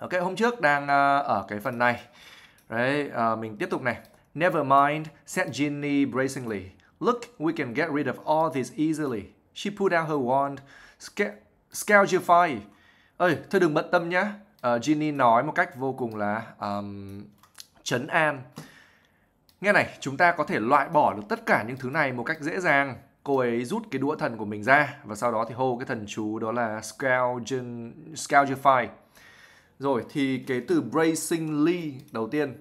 Ok, hôm trước đang uh, ở cái phần này. Đấy, uh, mình tiếp tục này. Never mind, said Ginny bracingly. Look, we can get rid of all this easily. She put out her wand. Scourgify. Ơi, thôi đừng bận tâm nhá. Uh, Ginny nói một cách vô cùng là um, trấn an. Nghe này, chúng ta có thể loại bỏ được tất cả những thứ này một cách dễ dàng. Cô ấy rút cái đũa thần của mình ra và sau đó thì hô cái thần chú đó là Scourgify. Rồi thì cái từ bracingly đầu tiên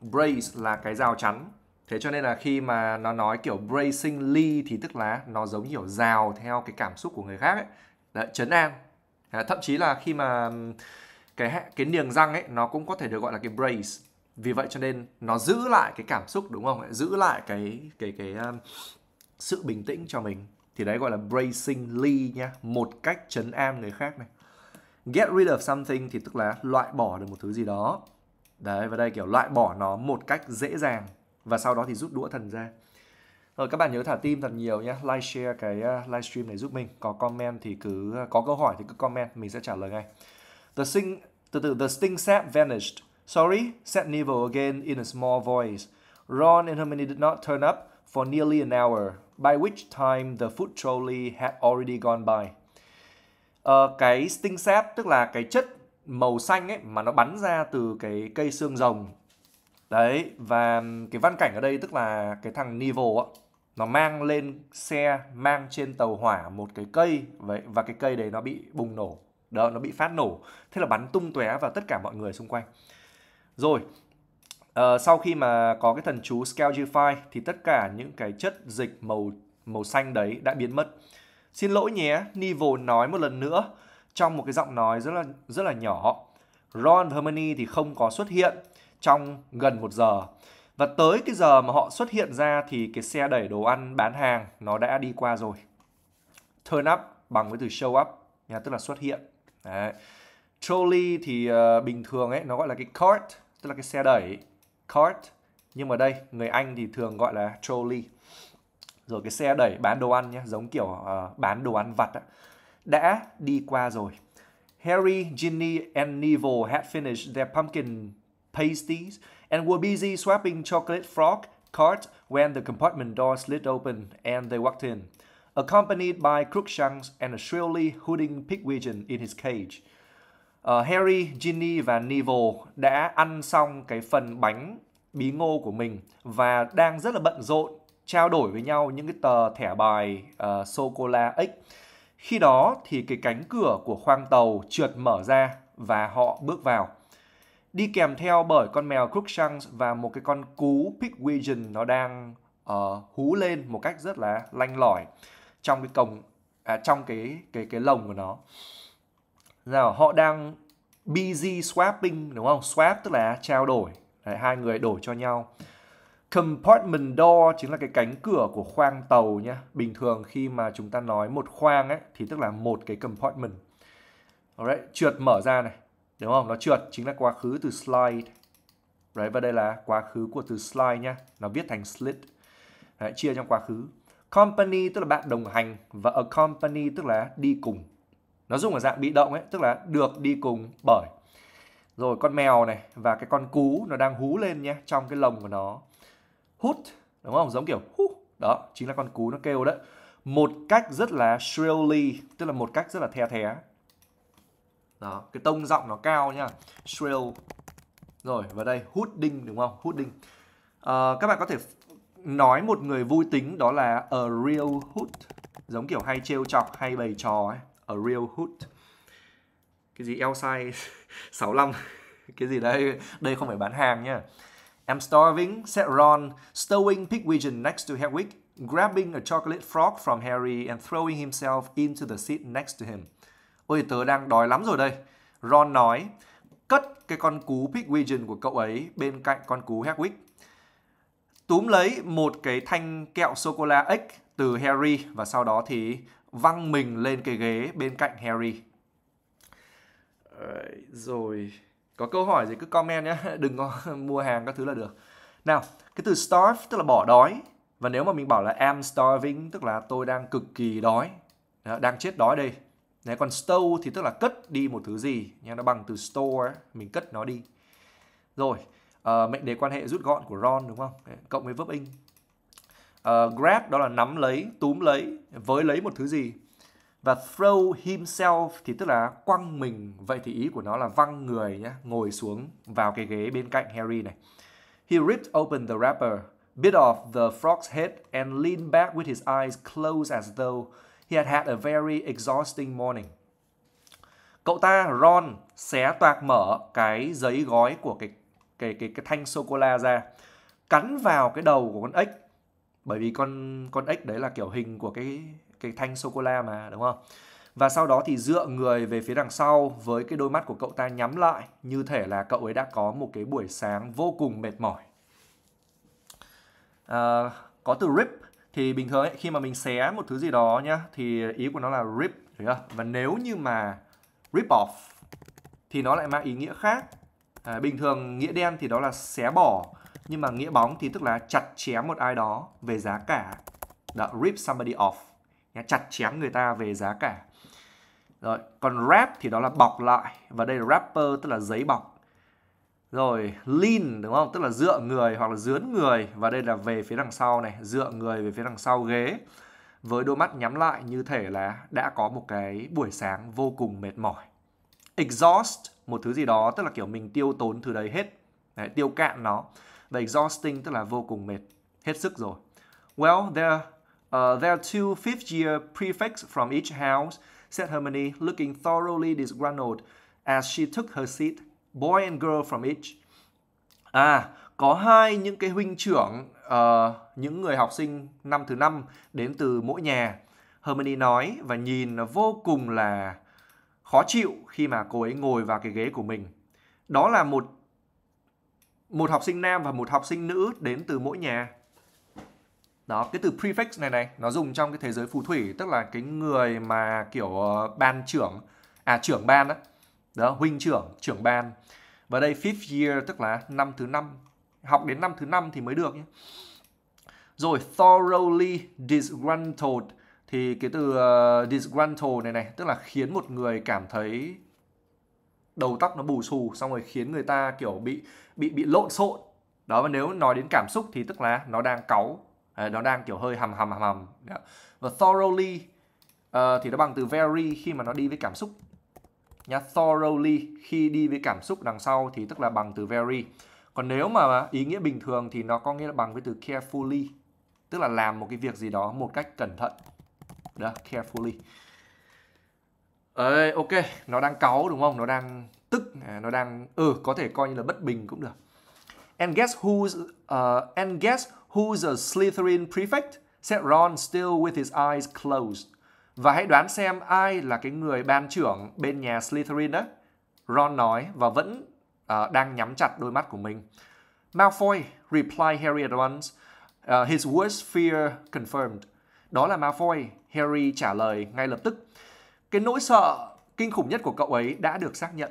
brace là cái rào chắn. Thế cho nên là khi mà nó nói kiểu bracingly thì tức là nó giống kiểu rào theo cái cảm xúc của người khác ấy. Đấy, chấn an. À, thậm chí là khi mà cái cái niềng răng ấy nó cũng có thể được gọi là cái brace. Vì vậy cho nên nó giữ lại cái cảm xúc đúng không? Giữ lại cái cái cái um, sự bình tĩnh cho mình. Thì đấy gọi là bracingly nha, một cách chấn an người khác này get rid of something thì tức là loại bỏ được một thứ gì đó đấy và đây kiểu loại bỏ nó một cách dễ dàng và sau đó thì rút đũa thần ra rồi các bạn nhớ thả tim thật nhiều nhé like share cái ờ, livestream này giúp mình có comment thì cứ ờ, có câu hỏi thì cứ comment mình sẽ trả lời ngay the sting, từ từ the sting sap vanished sorry said Neville again in a small voice Ron and Hermione did not turn up for nearly an hour by which time the food trolley had already gone by uh, cái sting sap tức là cái chất màu xanh ấy mà nó bắn ra từ cái cây xương rồng đấy và cái văn cảnh ở đây tức là cái thằng Nivel ạ nó mang lên xe mang trên tàu hỏa một cái cây vậy và cái cây đấy nó bị bùng nổ đó nó bị phát nổ thế là bắn tung tóe vào tất cả mọi người xung quanh rồi uh, sau khi mà có cái thần chú Scalgify thì tất cả những cái chất dịch màu màu xanh đấy đã biến mất Xin lỗi nhé, Neville nói một lần nữa trong một cái giọng nói rất là rất là nhỏ. Ron và Hermione thì không có xuất hiện trong gần một giờ. Và tới cái giờ mà họ xuất hiện ra thì cái xe đẩy đồ ăn bán hàng nó đã đi qua rồi. Turn up bằng với từ show up, nha, tức là xuất hiện. Đấy. Trolley thì uh, bình thường ấy nó gọi là cái cart, tức là cái xe đẩy, cart. Nhưng mà đây người Anh thì thường gọi là trolley rồi cái xe đẩy bán đồ ăn nhé giống kiểu uh, bán đồ ăn vặt á, đã đi qua rồi Harry, Ginny and Neville had finished their pumpkin pasties and were busy swapping chocolate frog cards when the compartment door slid open and they walked in, accompanied by Crookshanks and a shrilly hooting pigwidgeon in his cage. Uh, Harry, Ginny và Neville đã ăn xong cái phần bánh bí ngô của mình và đang rất là bận rộn trao đổi với nhau những cái tờ thẻ bài uh, ờ, Socola X. Khi đó thì cái cánh cửa của khoang tàu trượt mở ra và họ bước vào. Đi kèm theo bởi con mèo Crookshanks và một cái con cú Pigweedon nó đang uh, hú lên một cách rất là lanh lỏi trong cái cổng à, trong cái cái cái lồng của nó. Nào họ đang busy swapping đúng không? Swap tức là trao đổi, Đấy, hai người đổi cho nhau. Compartment door chính là cái cánh cửa của khoang tàu nhé. Bình thường khi mà chúng ta nói một khoang ấy thì tức là một cái compartment. Alright, trượt mở ra này. Đúng không? Nó trượt chính là quá khứ từ slide. Đấy và đây là quá khứ của từ slide nhá. Nó viết thành slit. Đấy, chia trong quá khứ. Company tức là bạn đồng hành và a company tức là đi cùng. Nó dùng ở dạng bị động ấy, tức là được đi cùng bởi. Rồi con mèo này và cái con cú nó đang hú lên nhé trong cái lồng của nó hút đúng không giống kiểu hút đó chính là con cú nó kêu đấy một cách rất là shrilly tức là một cách rất là the thé đó cái tông giọng nó cao nha shrill rồi và đây hooting đúng không hooting à, ờ, các bạn có thể nói một người vui tính đó là a real hoot giống kiểu hay trêu chọc hay bày trò ấy a real hoot cái gì eo size 65 cái gì đây đây không phải bán hàng nha I'm starving, said Ron, stowing Pigwegeon next to Hedwig, grabbing a chocolate frog from Harry and throwing himself into the seat next to him. Ôi tớ đang đói lắm rồi đây. Ron nói, cất cái con cú Pigwegeon của cậu ấy bên cạnh con cú Hedwig. Túm lấy một cái thanh kẹo sô-cô-la ếch từ Harry và sau đó thì văng mình lên cái ghế bên cạnh Harry. Rồi có câu hỏi gì cứ comment nhé đừng có mua hàng các thứ là được nào cái từ starve tức là bỏ đói và nếu mà mình bảo là am starving tức là tôi đang cực kỳ đói đó, đang chết đói đây Đấy, còn stow thì tức là cất đi một thứ gì nha nó bằng từ store mình cất nó đi rồi uh, mệnh đề quan hệ rút gọn của Ron đúng không cộng với verb in uh, grab đó là nắm lấy túm lấy với lấy một thứ gì và throw himself thì tức là quăng mình vậy thì ý của nó là văng người nhé ngồi xuống vào cái ghế bên cạnh Harry này he ripped open the wrapper bit off the frog's head and leaned back with his eyes closed as though he had had a very exhausting morning cậu ta Ron xé toạc mở cái giấy gói của cái cái cái cái thanh sô cô la ra cắn vào cái đầu của con ếch bởi vì con con ếch đấy là kiểu hình của cái cái thanh sô cô la mà đúng không? Và sau đó thì dựa người về phía đằng sau với cái đôi mắt của cậu ta nhắm lại như thể là cậu ấy đã có một cái buổi sáng vô cùng mệt mỏi. À, có từ rip thì bình thường ấy, khi mà mình xé một thứ gì đó nhá thì ý của nó là rip đúng Và nếu như mà rip off thì nó lại mang ý nghĩa khác. À, bình thường nghĩa đen thì đó là xé bỏ nhưng mà nghĩa bóng thì tức là chặt chém một ai đó về giá cả. đã rip somebody off chặt chém người ta về giá cả rồi còn wrap thì đó là bọc lại và đây là wrapper tức là giấy bọc rồi lean đúng không tức là dựa người hoặc là dướn người và đây là về phía đằng sau này dựa người về phía đằng sau ghế với đôi mắt nhắm lại như thể là đã có một cái buổi sáng vô cùng mệt mỏi exhaust một thứ gì đó tức là kiểu mình tiêu tốn thứ đấy hết đấy, tiêu cạn nó và exhausting tức là vô cùng mệt hết sức rồi well there Uh, there are two fifth-year prefects from each house, said Hermione, looking thoroughly disgruntled as she took her seat, boy and girl from each. À, có hai những cái huynh trưởng, uh, những người học sinh năm thứ năm đến từ mỗi nhà. Hermione nói và nhìn vô cùng là khó chịu khi mà cô ấy ngồi vào cái ghế của mình. Đó là một một học sinh nam và một học sinh nữ đến từ mỗi nhà đó cái từ prefix này này nó dùng trong cái thế giới phù thủy tức là cái người mà kiểu ờ, ban trưởng à trưởng ban đó, đó huynh trưởng trưởng ban và đây fifth year tức là năm thứ năm học đến năm thứ năm thì mới được nhé rồi thoroughly disgruntled thì cái từ uh, disgruntled này này tức là khiến một người cảm thấy đầu tóc nó bù xù xong rồi khiến người ta kiểu bị bị bị lộn xộn đó và nếu nói đến cảm xúc thì tức là nó đang cáu Đấy, ờ, nó đang kiểu hơi hầm hầm hầm hầm dạ. và thoroughly uh, thì nó bằng từ very khi mà nó đi với cảm xúc nhá thoroughly khi đi với cảm xúc đằng sau thì tức là bằng từ very còn nếu mà ý nghĩa bình thường thì nó có nghĩa là bằng với từ carefully tức là làm một cái việc gì đó một cách cẩn thận đó carefully Ê, ok nó đang cáu đúng không nó đang tức à, nó đang ừ có thể coi như là bất bình cũng được and guess who's uh, and guess Who's a Slytherin prefect? said Ron still with his eyes closed. Và hãy đoán xem ai là cái người ban trưởng bên nhà Slytherin đó. Ron nói và vẫn uh, đang nhắm chặt đôi mắt của mình. Malfoy, replied Harry at once. Uh, his worst fear confirmed. Đó là Malfoy, Harry trả lời ngay lập tức. Cái nỗi sợ kinh khủng nhất của cậu ấy đã được xác nhận.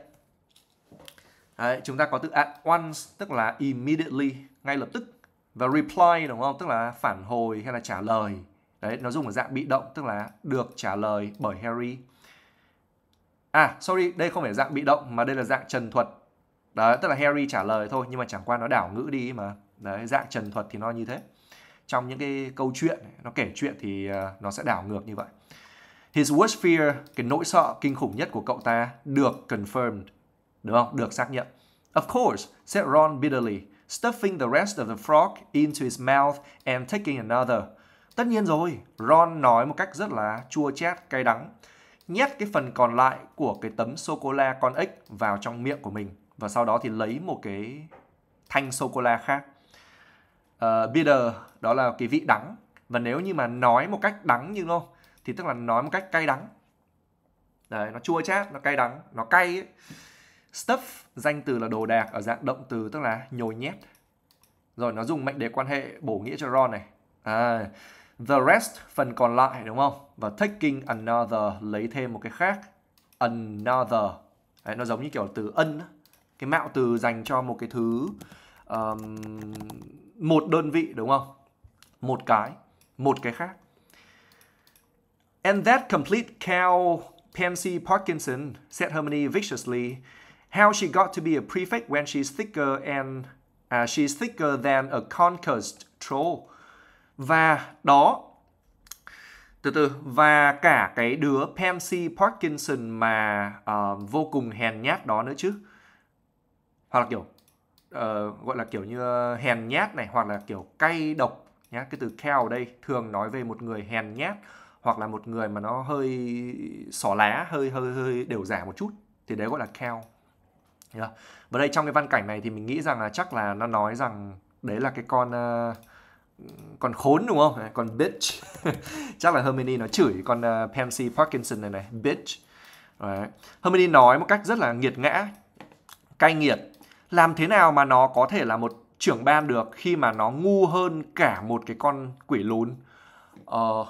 Đấy, chúng ta có từ at once tức là immediately, ngay lập tức và reply đúng không tức là phản hồi hay là trả lời đấy nó dùng ở dạng bị động tức là được trả lời bởi Harry à sorry đây không phải dạng bị động mà đây là dạng trần thuật đấy tức là Harry trả lời thôi nhưng mà chẳng qua nó đảo ngữ đi mà đấy dạng trần thuật thì nó như thế trong những cái câu chuyện nó kể chuyện thì à, nó sẽ đảo ngược như vậy his worst fear cái nỗi sợ kinh khủng nhất của cậu ta được confirmed đúng không được xác nhận of course said Ron bitterly stuffing the rest of the frog into his mouth and taking another. Tất nhiên rồi, Ron nói một cách rất là chua chát, cay đắng. Nhét cái phần còn lại của cái tấm sô-cô-la con ếch vào trong miệng của mình và sau đó thì lấy một cái thanh sô-cô-la khác. Uh, bitter, đó là cái vị đắng. Và nếu như mà nói một cách đắng như không, thì tức là nói một cách cay đắng. Đấy, nó chua chát, nó cay đắng, nó cay ấy. Stuff, danh từ là đồ đạc ở dạng động từ tức là nhồi nhét. Rồi nó dùng mệnh đề quan hệ bổ nghĩa cho Ron này. À, the rest, phần còn lại đúng không? Và taking another, lấy thêm một cái khác. Another. Đấy, nó giống như kiểu từ ân. Cái mạo từ dành cho một cái thứ... Um, một đơn vị đúng không? Một cái. Một cái khác. And that complete cow Pansy Parkinson said Harmony viciously How she got to be a prefect when she's thicker and uh, she's thicker than a concussed troll. Và đó từ từ và cả cái đứa Pansy Parkinson mà uh, vô cùng hèn nhát đó nữa chứ. Hoặc là kiểu uh, gọi là kiểu như ờ, hèn nhát này hoặc là kiểu cay độc nhá. Cái từ cow ở đây thường nói về một người hèn nhát hoặc là một người mà nó hơi xỏ lá, hơi hơi hơi đều giả một chút thì đấy gọi là cow. Yeah. Và đây trong cái văn cảnh này thì mình nghĩ rằng là chắc là nó nói rằng đấy là cái con uh, con khốn đúng không? Con bitch. chắc là Hermione nó chửi con uh, Pansy Parkinson này này, bitch. Đấy. Hermione nói một cách rất là nghiệt ngã, cay nghiệt. Làm thế nào mà nó có thể là một trưởng ban được khi mà nó ngu hơn cả một cái con quỷ lún. Ờ, uh,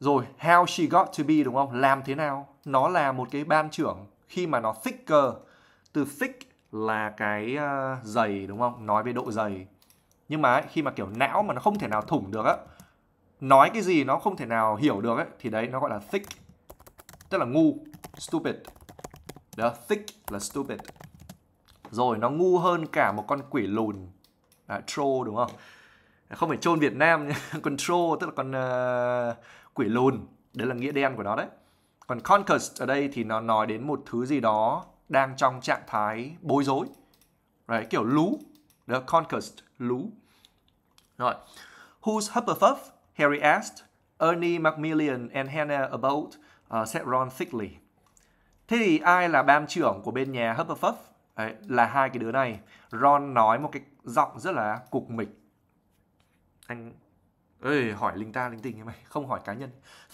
rồi, how she got to be đúng không? Làm thế nào? Nó là một cái ban trưởng khi mà nó thicker từ thick là cái uh, ờ, dày đúng không nói về độ dày nhưng mà ấy, khi mà kiểu não mà nó không thể nào thủng được á nói cái gì nó không thể nào hiểu được ấy thì đấy nó gọi là thick tức là ngu stupid đó thick là stupid rồi nó ngu hơn cả một con quỷ lùn à, troll đúng không không phải trôn Việt Nam còn troll tức là con uh, quỷ lùn đấy là nghĩa đen của nó đấy còn conquest ở đây thì nó nói đến một thứ gì đó đang trong trạng thái bối rối đấy kiểu lú the concussed lú rồi who's Hufflepuff Harry asked Ernie Macmillan and Hannah about uh, said Ron thickly thế thì ai là ban trưởng của bên nhà Hufflepuff đấy, là hai cái đứa này Ron nói một cái giọng rất là cục mịch anh Ê, hỏi linh ta linh tinh như mày không hỏi cá nhân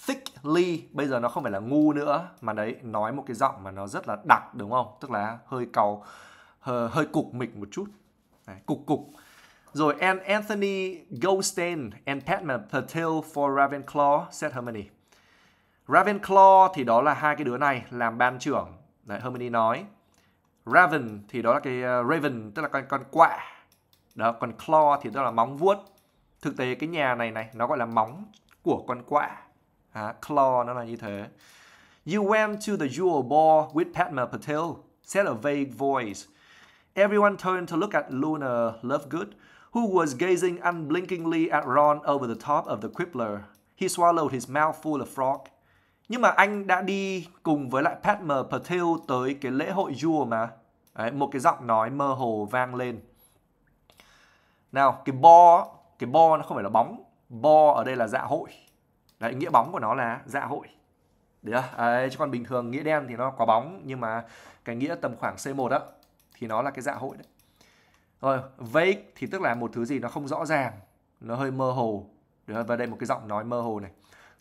thickly bây giờ nó không phải là ngu nữa mà đấy nói một cái giọng mà nó rất là đặc đúng không tức là hơi cầu hơi, cục mịch một chút đấy, cục cục rồi Anthony Goldstein and pat Patel for Ravenclaw set Hermione Ravenclaw thì đó là hai cái đứa này làm ban trưởng đấy, Hermione nói Raven thì đó là cái uh, Raven tức là con con quạ đó còn claw thì đó là móng vuốt thực tế cái nhà này này nó gọi là móng của con quạ à, claw nó là như thế You went to the jewel ball with Padma Patel said a vague voice Everyone turned to look at Luna Lovegood who was gazing unblinkingly at Ron over the top of the Quibbler. He swallowed his mouth full of frog. Nhưng mà anh đã đi cùng với lại Padma Patel tới cái lễ hội Jewel mà. Đấy, một cái giọng nói mơ hồ vang lên. Nào, cái bo cái bo nó không phải là bóng bo ở đây là dạ hội đấy nghĩa bóng của nó là dạ hội được chưa? À, à, chứ còn bình thường nghĩa đen thì nó có bóng nhưng mà cái nghĩa tầm khoảng C1 đó thì nó là cái dạ hội đấy. Rồi, vague thì tức là một thứ gì nó không rõ ràng, nó hơi mơ hồ. Được à, Và đây một cái giọng nói mơ hồ này.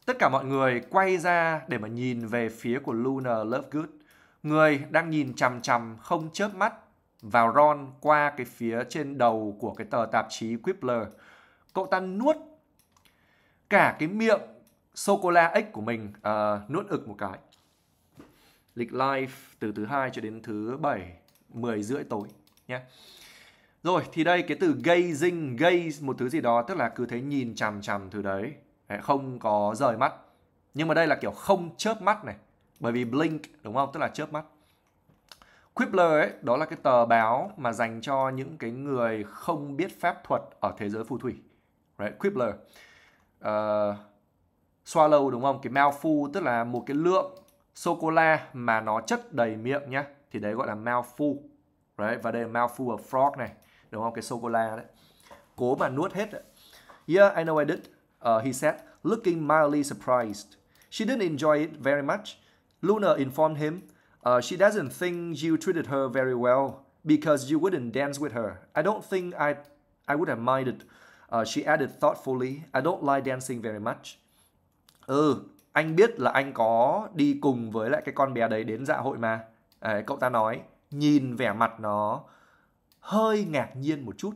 Tất cả mọi người quay ra để mà nhìn về phía của Luna Lovegood. Người đang nhìn chằm chằm không chớp mắt vào Ron qua cái phía trên đầu của cái tờ tạp chí Quibbler cậu ta nuốt cả cái miệng sô cô la ếch của mình uh, nuốt ực một cái lịch live từ thứ hai cho đến thứ bảy mười rưỡi tối nhé rồi thì đây cái từ gazing gaze một thứ gì đó tức là cứ thế nhìn chằm chằm thứ đấy không có rời mắt nhưng mà đây là kiểu không chớp mắt này bởi vì blink đúng không tức là chớp mắt Quibbler ấy, đó là cái tờ báo mà dành cho những cái người không biết phép thuật ở thế giới phù thủy right? Quibbler uh, swallow đúng không? Cái mouthful tức là một cái lượng sô cô la mà nó chất đầy miệng nhá thì đấy gọi là mouthful right? và đây là mouthful of frog này đúng không? Cái sô cô la đấy cố mà nuốt hết Yeah, I know I did. Uh, he said, looking mildly surprised. She didn't enjoy it very much. Luna informed him, uh, she doesn't think you treated her very well because you wouldn't dance with her. I don't think I I would have minded Uh, she added thoughtfully, I don't like dancing very much. Ừ, anh biết là anh có đi cùng với lại cái con bé đấy đến dạ hội mà. À, cậu ta nói, nhìn vẻ mặt nó hơi ngạc nhiên một chút.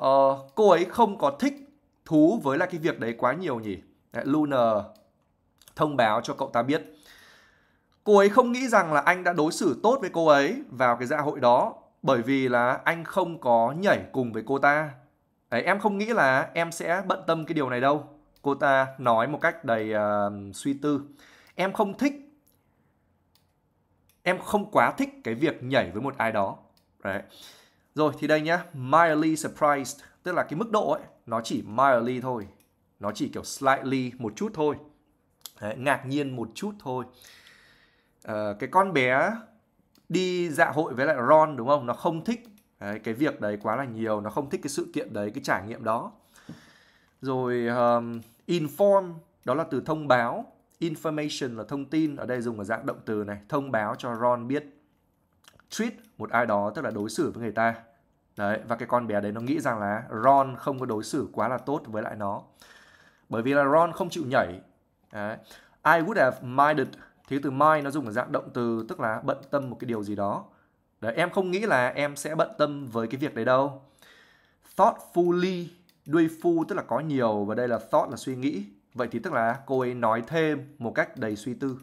Uh, cô ấy không có thích thú với lại cái việc đấy quá nhiều nhỉ. Đấy, Luna thông báo cho cậu ta biết. Cô ấy không nghĩ rằng là anh đã đối xử tốt với cô ấy vào cái dạ hội đó bởi vì là anh không có nhảy cùng với cô ta Đấy, em không nghĩ là em sẽ bận tâm cái điều này đâu. Cô ta nói một cách đầy uh, suy tư. Em không thích em không quá thích cái việc nhảy với một ai đó. Đấy. Rồi thì đây nhá, mildly surprised, tức là cái mức độ ấy nó chỉ mildly thôi. Nó chỉ kiểu slightly một chút thôi. Đấy, ngạc nhiên một chút thôi. À, cái con bé đi dạ hội với lại Ron đúng không? Nó không thích đấy, cái việc đấy quá là nhiều nó không thích cái sự kiện đấy cái trải nghiệm đó rồi um, inform đó là từ thông báo information là thông tin ở đây dùng ở dạng động từ này thông báo cho Ron biết treat một ai đó tức là đối xử với người ta đấy và cái con bé đấy nó nghĩ rằng là Ron không có đối xử quá là tốt với lại nó bởi vì là Ron không chịu nhảy đấy. I would have minded thì từ mind nó dùng ở dạng động từ tức là bận tâm một cái điều gì đó Đấy, em không nghĩ là em sẽ bận tâm với cái việc đấy đâu. Thoughtfully, đuôi phu tức là có nhiều và đây là thought là suy nghĩ. Vậy thì tức là cô ấy nói thêm một cách đầy suy tư.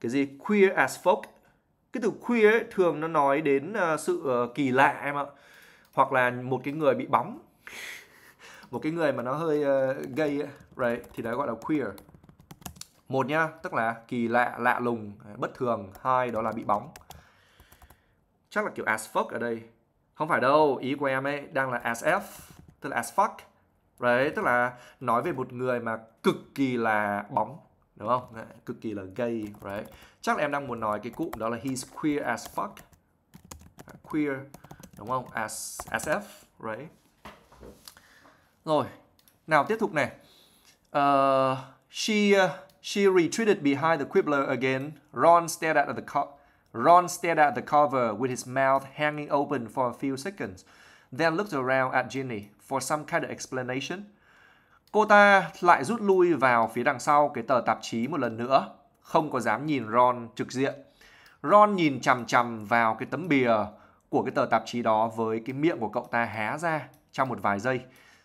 Cái gì? Queer as folk. Cái từ queer ấy, thường nó nói đến ờ, sự ờ, kỳ lạ em ạ. Hoặc là một cái người bị bóng. một cái người mà nó hơi uh, gay ấy. Right. Thì đấy gọi là queer một nhá tức là kỳ lạ lạ lùng bất thường hai đó là bị bóng chắc là kiểu as fuck ở đây không phải đâu ý của em ấy đang là as f tức là as fuck đấy tức là nói về một người mà cực kỳ là bóng đúng không cực kỳ là gay đấy chắc là em đang muốn nói cái cụm đó là he's queer as fuck queer đúng không as as f right rồi nào tiếp tục này uh, she uh, She retreated behind the quibbler again. Ron stared at the co- Ron stared at the cover with his mouth hanging open for a few seconds, then looked around at Ginny for some kind of explanation. Cô ta lại rút lui vào phía đằng sau cái tờ tạp chí một lần nữa, không có dám nhìn Ron trực diện. Ron nhìn chằm chằm vào cái tấm bìa của cái tờ tạp chí đó với cái miệng của cậu ta há ra trong một vài giây.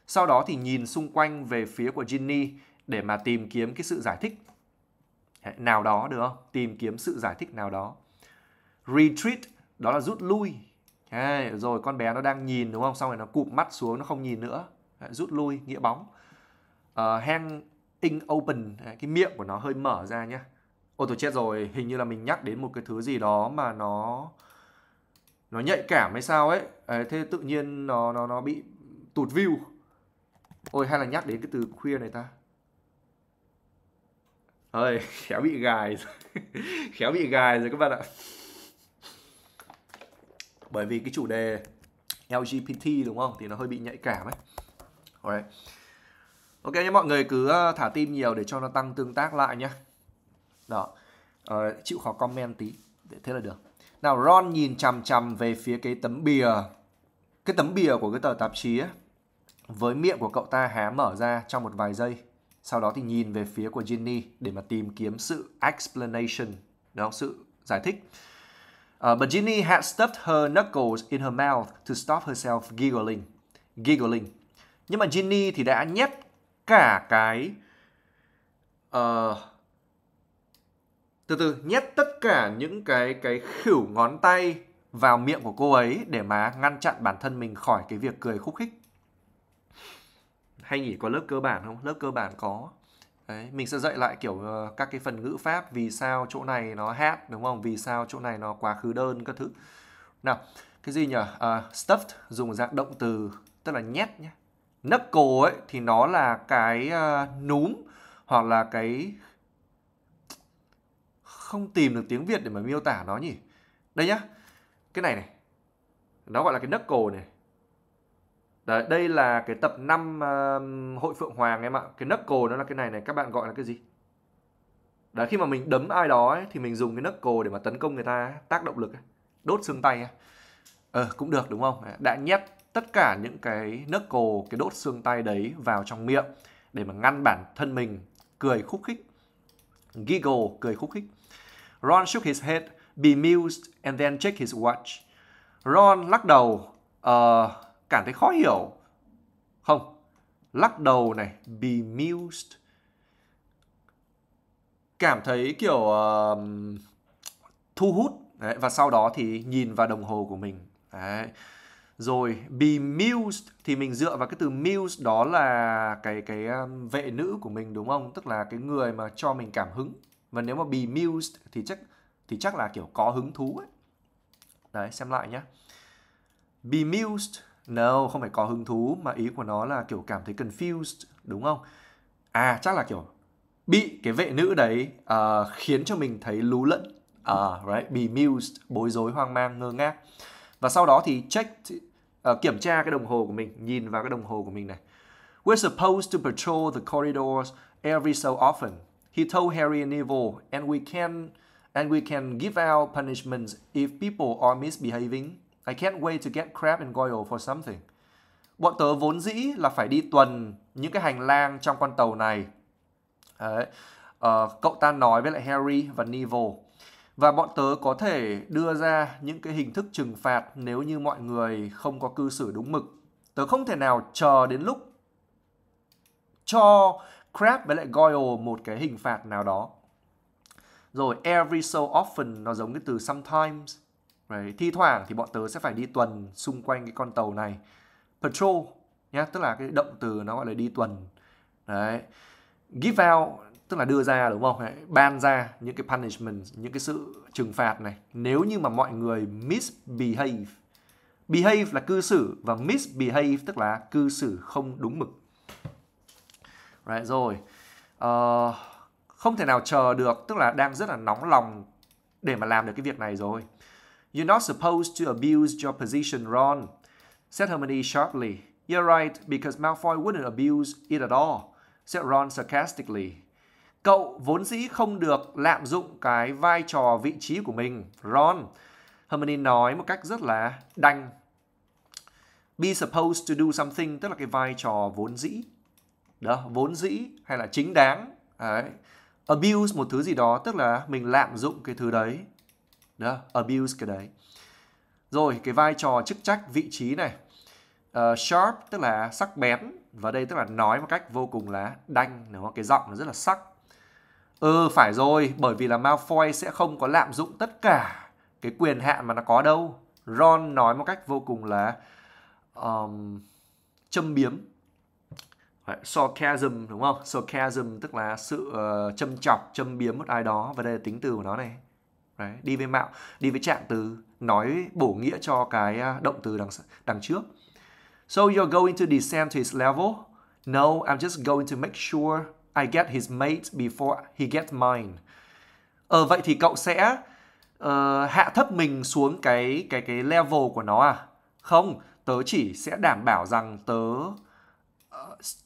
Sau đó thì nhìn xung quanh về phía của Ginny để mà tìm kiếm cái sự giải thích nào đó được không? Tìm kiếm sự giải thích nào đó. Retreat đó là rút lui. Đấy, rồi con bé nó đang nhìn đúng không? Xong rồi nó cụp mắt xuống nó không nhìn nữa. rút lui nghĩa bóng. Uh, hang in open cái miệng của nó hơi mở ra nhá. Ôi tôi chết rồi, hình như là mình nhắc đến một cái thứ gì đó mà nó nó nhạy cảm hay sao ấy. Đấy, thế tự nhiên nó nó nó bị tụt view. Ôi hay là nhắc đến cái từ queer này ta thôi khéo bị gài rồi. khéo bị gài rồi các bạn ạ bởi vì cái chủ đề LGBT đúng không thì nó hơi bị nhạy cảm ấy Alright. ok nhé mọi người cứ ờ, thả tim nhiều để cho nó tăng tương tác lại nhé đó ờ, chịu khó comment tí để thế là được nào Ron nhìn chằm chằm về phía cái tấm bìa cái tấm bìa của cái tờ tạp chí ấy, với miệng của cậu ta há mở ra trong một vài giây sau đó thì nhìn về phía của Ginny để mà tìm kiếm sự explanation, đúng không? sự giải thích. Uh, but Ginny had stuffed her knuckles in her mouth to stop herself giggling. Giggling. Nhưng mà Ginny thì đã nhét cả cái uh, từ từ nhét tất cả những cái cái khỉu ngón tay vào miệng của cô ấy để mà ngăn chặn bản thân mình khỏi cái việc cười khúc khích hay nghỉ có lớp cơ bản không lớp cơ bản có Đấy, mình sẽ dạy lại kiểu ờ, các cái phần ngữ pháp vì sao chỗ này nó hát đúng không vì sao chỗ này nó quá khứ đơn các thứ nào cái gì nhỉ uh, stuffed dùng dạng động từ tức là nhét nhé knuckle ấy thì nó là cái uh, núm hoặc là cái không tìm được tiếng Việt để mà miêu tả nó nhỉ đây nhá cái này này nó gọi là cái knuckle này Đấy, đây là cái tập 5 uh, hội phượng hoàng em ạ. Cái knuckle nó là cái này này, các bạn gọi là cái gì? Đấy, khi mà mình đấm ai đó ấy, thì mình dùng cái knuckle để mà tấn công người ta, tác động lực, ấy, đốt xương tay. Ấy. Ờ, cũng được đúng không? Đã nhét tất cả những cái knuckle, cái đốt xương tay đấy vào trong miệng để mà ngăn bản thân mình cười khúc khích. Giggle, cười khúc khích. Ron shook his head, bemused and then checked his watch. Ron lắc đầu, uh, cảm thấy khó hiểu không lắc đầu này bemused cảm thấy kiểu uh, thu hút Đấy, và sau đó thì nhìn vào đồng hồ của mình Đấy. rồi bemused thì mình dựa vào cái từ muse đó là cái cái um, vệ nữ của mình đúng không tức là cái người mà cho mình cảm hứng và nếu mà bemused thì chắc thì chắc là kiểu có hứng thú ấy đấy xem lại nhé bemused No, không phải có hứng thú mà ý của nó là kiểu cảm thấy confused, đúng không? À, chắc là kiểu bị cái vệ nữ đấy uh, khiến cho mình thấy lú lẫn, uh, right? Bemused, bối rối, hoang mang, ngơ ngác. Và sau đó thì check, uh, kiểm tra cái đồng hồ của mình, nhìn vào cái đồng hồ của mình này. We're supposed to patrol the corridors every so often. He told Harry and Neville, and we can and we can give out punishments if people are misbehaving. I can't wait to get crab and goyle for something. Bọn tớ vốn dĩ là phải đi tuần những cái hành lang trong con tàu này. Đấy. Uh, cậu ta nói với lại Harry và Neville. Và bọn tớ có thể đưa ra những cái hình thức trừng phạt nếu như mọi người không có cư xử đúng mực. Tớ không thể nào chờ đến lúc cho Crab với lại Goyle một cái hình phạt nào đó. Rồi every so often nó giống cái từ sometimes Đấy, thi thoảng thì bọn tớ sẽ phải đi tuần xung quanh cái con tàu này patrol nhá tức là cái động từ nó gọi là đi tuần đấy give out tức là đưa ra đúng không đấy, ban ra những cái punishment những cái sự trừng phạt này nếu như mà mọi người misbehave behave là cư xử và misbehave tức là cư xử không đúng mực right, rồi uh, không thể nào chờ được tức là đang rất là nóng lòng để mà làm được cái việc này rồi You're not supposed to abuse your position, Ron, said Hermione sharply. You're right, because Malfoy wouldn't abuse it at all, said Ron sarcastically. Cậu vốn dĩ không được lạm dụng cái vai trò vị trí của mình, Ron. Hermione nói một cách rất là đanh. Be supposed to do something, tức là cái vai trò vốn dĩ. Đó, vốn dĩ hay là chính đáng. Đấy. Abuse một thứ gì đó, tức là mình lạm dụng cái thứ đấy đó abuse cái đấy rồi cái vai trò chức trách vị trí này uh, sharp tức là sắc bén và đây tức là nói một cách vô cùng là đanh đúng không? cái giọng nó rất là sắc ừ phải rồi bởi vì là Malfoy sẽ không có lạm dụng tất cả cái quyền hạn mà nó có đâu Ron nói một cách vô cùng là um, châm biếm sarcasm đúng không sarcasm tức là sự uh, châm chọc châm biếm một ai đó và đây là tính từ của nó này Đấy, đi với mạo, đi với trạng từ, nói bổ nghĩa cho cái à, động từ đằng đằng trước. So you're going to descend to his level? No, I'm just going to make sure I get his mate before he gets mine. Ờ vậy thì cậu sẽ uh, hạ thấp mình xuống cái cái cái level của nó à? Không, tớ chỉ sẽ đảm bảo rằng tớ uh,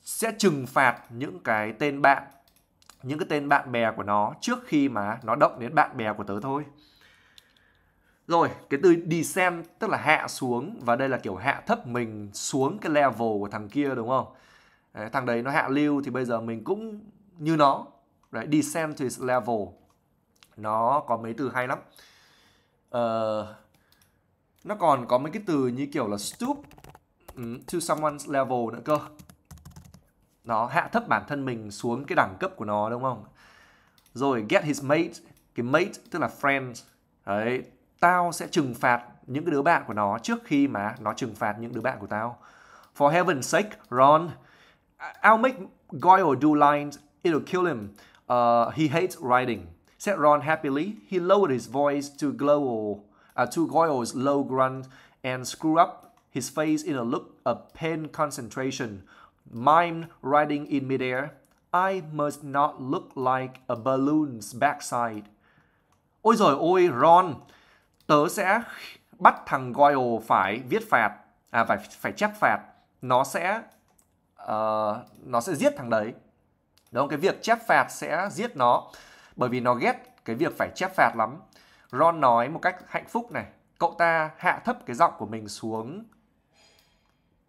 sẽ trừng phạt những cái tên bạn những cái tên bạn bè của nó trước khi mà nó động đến bạn bè của tớ thôi rồi cái từ descend tức là hạ xuống và đây là kiểu hạ thấp mình xuống cái level của thằng kia đúng không đấy, thằng đấy nó hạ lưu thì bây giờ mình cũng như nó đấy descend to its level nó có mấy từ hay lắm uh, nó còn có mấy cái từ như kiểu là stoop ừ, to someone's level nữa cơ nó hạ thấp bản thân mình xuống cái đẳng cấp của nó đúng không rồi get his mate cái mate tức là friend đấy tao sẽ trừng phạt những cái đứa bạn của nó trước khi mà nó trừng phạt những đứa bạn của tao for heaven's sake Ron I'll make Goyle do lines it'll kill him uh, he hates writing said Ron happily he lowered his voice to Goyle uh, to Goyle's low grunt and screw up his face in a look of pain concentration Mime riding in midair. I must not look like a balloon's backside. Ôi rồi ôi Ron, tớ sẽ bắt thằng Goyle phải viết phạt, à phải phải chép phạt. Nó sẽ uh, nó sẽ giết thằng đấy. Đúng không? Cái việc chép phạt sẽ giết nó bởi vì nó ghét cái việc phải chép phạt lắm. Ron nói một cách hạnh phúc này, cậu ta hạ thấp cái giọng của mình xuống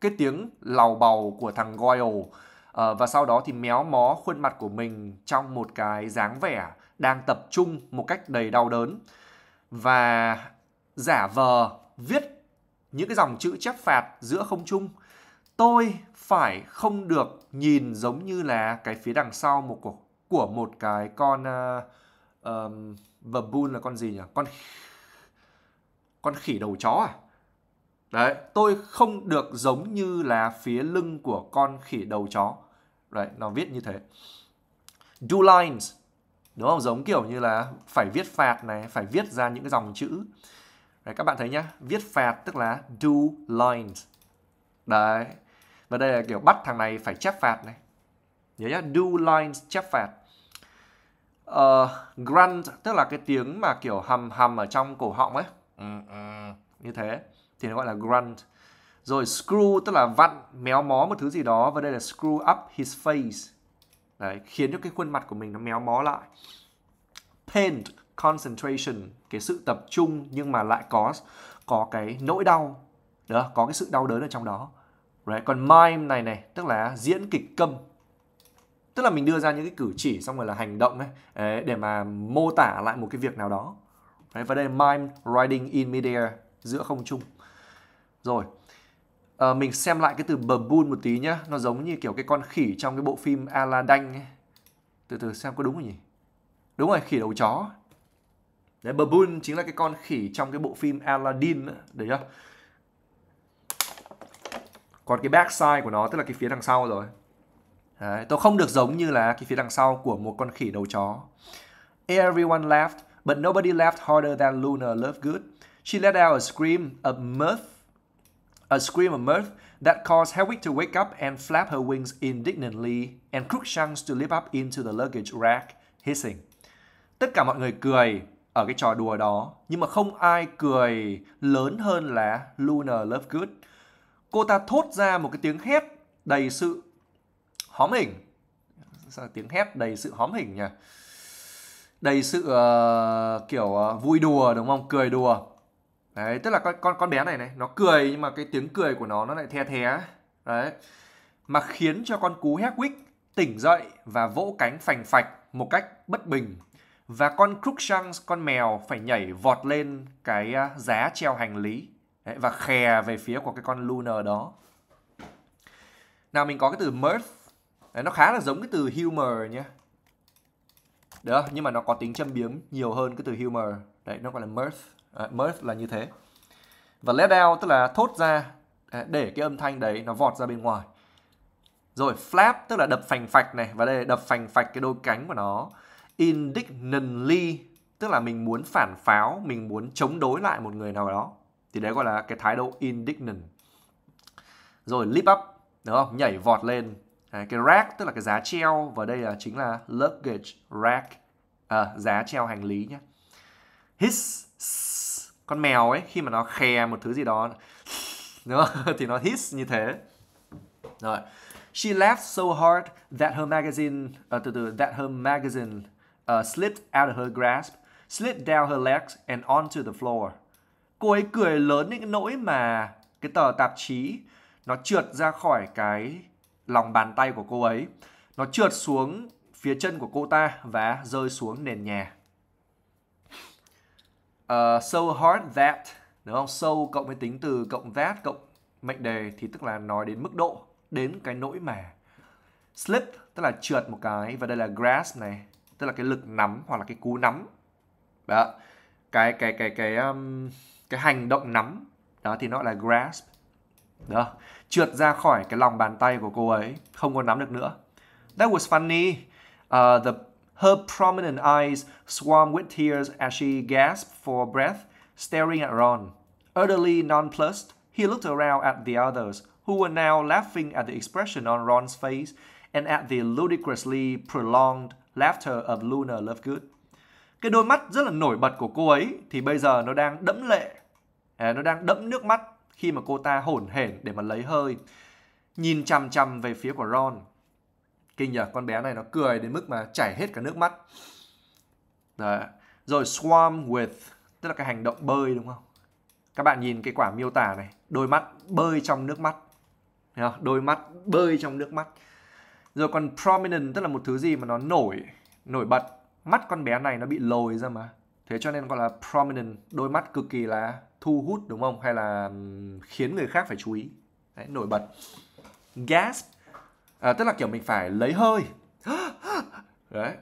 cái tiếng làu bầu của thằng Goyle Uh, và sau đó thì méo mó khuôn mặt của mình trong một cái dáng vẻ đang tập trung một cách đầy đau đớn và giả vờ viết những cái dòng chữ chép phạt giữa không trung tôi phải không được nhìn giống như là cái phía đằng sau một của, của một cái con uh, um, uh, là con gì nhỉ con con khỉ đầu chó à Đấy, tôi không được giống như là phía lưng của con khỉ đầu chó. Đấy, nó viết như thế. Do lines, đúng không? Giống kiểu như là phải viết phạt này, phải viết ra những cái dòng chữ. Đấy, các bạn thấy nhá, viết phạt tức là do lines. Đấy, và đây là kiểu bắt thằng này phải chép phạt này. Nhớ nhá, do lines chép phạt. Uh, ờ, grunt tức là cái tiếng mà kiểu hầm hầm ở trong cổ họng ấy. Ừ, ừ. Như thế thì nó gọi là grunt rồi screw tức là vặn méo mó một thứ gì đó và đây là screw up his face Đấy, khiến cho cái khuôn mặt của mình nó méo mó lại paint concentration cái sự tập trung nhưng mà lại có có cái nỗi đau đó có cái sự đau đớn ở trong đó right. còn mime này này tức là diễn kịch câm tức là mình đưa ra những cái cử chỉ xong rồi là hành động ấy, ấy để mà mô tả lại một cái việc nào đó Đấy, và đây mime riding in midair giữa không trung rồi. À, mình xem lại cái từ baboon một tí nhá. Nó giống như kiểu cái con khỉ trong cái bộ phim Aladdin ấy. Từ từ xem có đúng không nhỉ? Đúng rồi, khỉ đầu chó. Đấy, baboon chính là cái con khỉ trong cái bộ phim Aladdin Đấy nhá Còn cái backside của nó tức là cái phía đằng sau rồi. Đấy, tôi không được giống như là cái phía đằng sau của một con khỉ đầu chó. Everyone laughed, but nobody laughed harder than Luna Lovegood. She let out a scream of mirth A scream of mirth that caused Hedwig to wake up and flap her wings indignantly and Crookshanks to leap up into the luggage rack, hissing. Tất cả mọi người cười ở cái trò đùa đó, nhưng mà không ai cười lớn hơn là Luna Lovegood. Cô ta thốt ra một cái tiếng hét đầy sự hóm hỉnh. Sao tiếng hét đầy sự hóm hỉnh nhỉ? Đầy sự uh, kiểu uh, vui đùa đúng không? Cười đùa đấy tức là con con con bé này này nó cười nhưng mà cái tiếng cười của nó nó lại the thé đấy mà khiến cho con cú Hedwig tỉnh dậy và vỗ cánh phành phạch một cách bất bình và con Crookshanks con mèo phải nhảy vọt lên cái à, giá treo hành lý đấy, và khè về phía của cái con Lunar đó nào mình có cái từ mirth đấy, nó khá là giống cái từ humor nhé được nhưng mà nó có tính châm biếm nhiều hơn cái từ humor đấy nó gọi là mirth à, mirth là như thế và let out tức là thốt ra à, để cái âm thanh đấy nó vọt ra bên ngoài rồi flap tức là đập phành phạch này và đây là đập phành phạch cái đôi cánh của nó indignantly tức là mình muốn phản pháo mình muốn chống đối lại một người nào đó thì đấy gọi là cái thái độ indignant rồi leap up đúng không nhảy vọt lên à, cái rack tức là cái giá treo và đây là chính là luggage rack à, giá treo hành lý nhé hiss con mèo ấy khi mà nó khè một thứ gì đó đúng không? thì nó hiss như thế rồi she laughed so hard that her magazine uh, từ từ that her magazine uh, slipped out of her grasp slipped down her legs and onto the floor cô ấy cười lớn đến cái nỗi mà cái tờ tạp chí nó trượt ra khỏi cái lòng bàn tay của cô ấy nó trượt xuống phía chân của cô ta và rơi xuống nền nhà uh, so hard that đúng không so cộng với tính từ cộng that cộng mệnh đề thì tức là nói đến mức độ đến cái nỗi mà slip tức là trượt một cái và đây là grasp này tức là cái lực nắm hoặc là cái cú nắm đó cái cái cái cái um, cái hành động nắm đó thì nó là grasp đó trượt ra khỏi cái lòng bàn tay của cô ấy không còn nắm được nữa that was funny uh, the Her prominent eyes swarmed with tears as she gasped for breath, staring at Ron. Utterly nonplussed, he looked around at the others, who were now laughing at the expression on Ron's face and at the ludicrously prolonged laughter of Luna Lovegood. Cái đôi mắt rất là nổi bật của cô ấy thì bây giờ nó đang đẫm lệ, à, nó đang đẫm nước mắt khi mà cô ta hổn hển để mà lấy hơi. Nhìn chằm chằm về phía của Ron, Kinh nhờ con bé này nó cười đến mức mà chảy hết cả nước mắt. Đấy. Rồi swarm with tức là cái hành động bơi đúng không? Các bạn nhìn cái quả miêu tả này, đôi mắt bơi trong nước mắt. Đôi mắt bơi trong nước mắt. Rồi còn prominent tức là một thứ gì mà nó nổi, nổi bật. Mắt con bé này nó bị lồi ra mà. Thế cho nên gọi là prominent, đôi mắt cực kỳ là thu hút đúng không? Hay là khiến người khác phải chú ý. Đấy, nổi bật. Gasp à, tức là kiểu mình phải lấy hơi đấy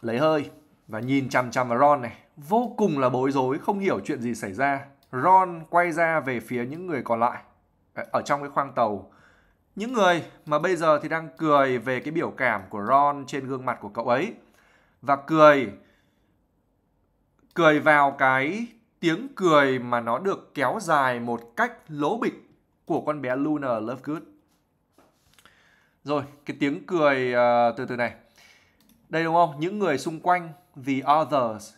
lấy hơi và nhìn chằm chằm vào Ron này vô cùng là bối rối không hiểu chuyện gì xảy ra Ron quay ra về phía những người còn lại à, ở trong cái khoang tàu những người mà bây giờ thì đang cười về cái biểu cảm của Ron trên gương mặt của cậu ấy và cười cười vào cái tiếng cười mà nó được kéo dài một cách lố bịch của con bé Luna Lovegood rồi, cái tiếng cười uh, từ từ này. Đây đúng không? Những người xung quanh, the others.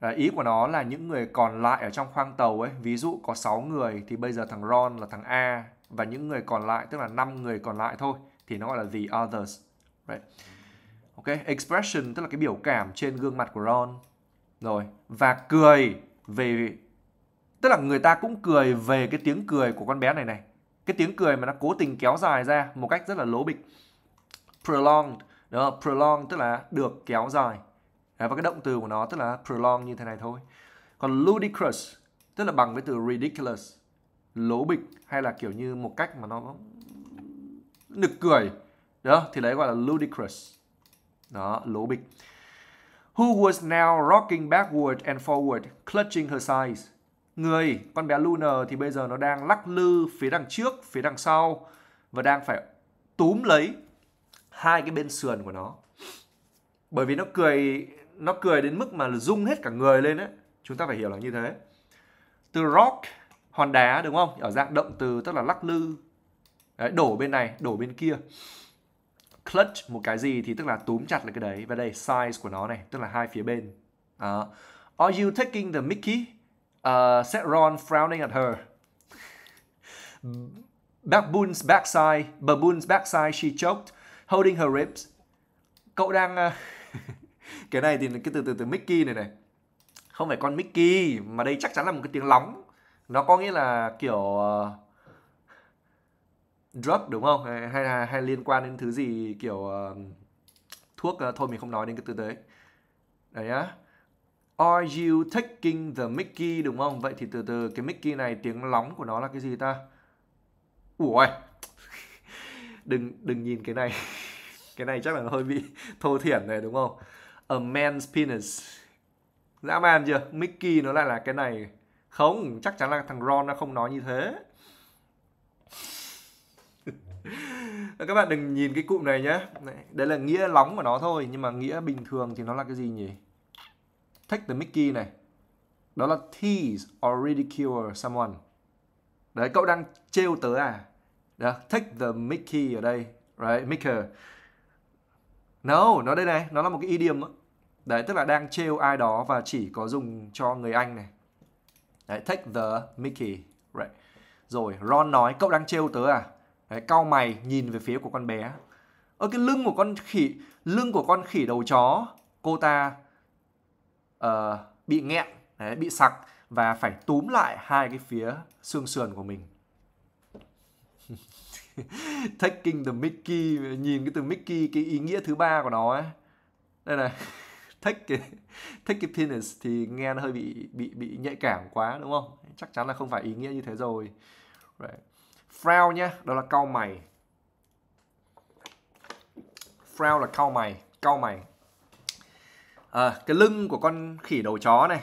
À, ý của nó là những người còn lại ở trong khoang tàu ấy. Ví dụ có 6 người thì bây giờ thằng Ron là thằng A và những người còn lại tức là 5 người còn lại thôi thì nó gọi là the others. Right. Ok, expression tức là cái biểu cảm trên gương mặt của Ron. Rồi, và cười về tức là người ta cũng cười về cái tiếng cười của con bé này này cái tiếng cười mà nó cố tình kéo dài ra một cách rất là lố bịch prolonged đó prolonged tức là được kéo dài và cái động từ của nó tức là prolonged như thế này thôi còn ludicrous tức là bằng với từ ridiculous lố bịch hay là kiểu như một cách mà nó nực cười đó thì đấy gọi là ludicrous đó lố bịch who was now rocking backward and forward clutching her sides người con bé Lunar thì bây giờ nó đang lắc lư phía đằng trước phía đằng sau và đang phải túm lấy hai cái bên sườn của nó bởi vì nó cười nó cười đến mức mà rung hết cả người lên đấy chúng ta phải hiểu là như thế từ rock hòn đá đúng không ở dạng động từ tức là lắc lư đấy, đổ bên này đổ bên kia clutch một cái gì thì tức là túm chặt lại cái đấy và đây size của nó này tức là hai phía bên uh, are you taking the mickey uh, ờ, said Ron, frowning at her. Baboon's backside, baboon's backside, she choked, holding her ribs. Cậu đang... Uh... cái này thì cái từ từ từ Mickey này này. Không phải con Mickey, mà đây chắc chắn là một cái tiếng lóng. Nó có nghĩa là kiểu... Uh... Drug đúng không? Hay, là hay liên quan đến thứ gì kiểu... Uh... Thuốc, uh... thôi mình không nói đến cái từ đấy. Đấy nhá. Are you taking the Mickey đúng không? Vậy thì từ từ cái Mickey này tiếng lóng của nó là cái gì ta? Ủa Đừng đừng nhìn cái này. cái này chắc là hơi bị thô thiển này đúng không? A man's penis. Dã man chưa? Mickey nó lại là cái này. Không, chắc chắn là thằng Ron nó không nói như thế. các bạn đừng nhìn cái cụm này nhé. Đấy là nghĩa lóng của nó thôi, nhưng mà nghĩa bình thường thì nó là cái gì nhỉ? Take the Mickey này. Đó là tease or ridicule someone. Đấy, cậu đang trêu tớ à? Đó, take the Mickey ở đây. Right, Mickey. No, nó đây này, nó là một cái idiom. Đó. Đấy, tức là đang trêu ai đó và chỉ có dùng cho người Anh này. Đấy, take the Mickey. Right. Rồi, Ron nói, cậu đang trêu tớ à? Đấy, cau mày nhìn về phía của con bé. Ở cái lưng của con khỉ, lưng của con khỉ đầu chó, cô ta Ờ, bị nghẹn đấy, bị sặc và phải túm lại hai cái phía xương sườn của mình taking the Mickey nhìn cái từ Mickey cái ý nghĩa thứ ba của nó ấy đây này take cái take cái penis thì nghe nó hơi bị bị bị nhạy cảm quá đúng không chắc chắn là không phải ý nghĩa như thế rồi right. frown nhá đó là cau mày frown là cau mày cau mày à, cái lưng của con khỉ đầu chó này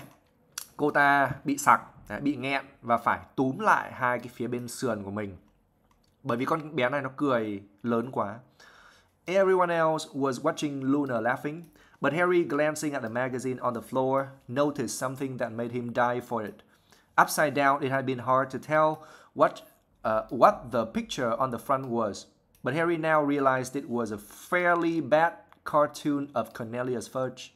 cô ta bị sặc bị nghẹn và phải túm lại hai cái phía bên sườn của mình bởi vì con bé này nó cười lớn quá everyone else was watching luna laughing but harry glancing at the magazine on the floor noticed something that made him die for it upside down it had been hard to tell what uh, what the picture on the front was but harry now realized it was a fairly bad cartoon of cornelius fudge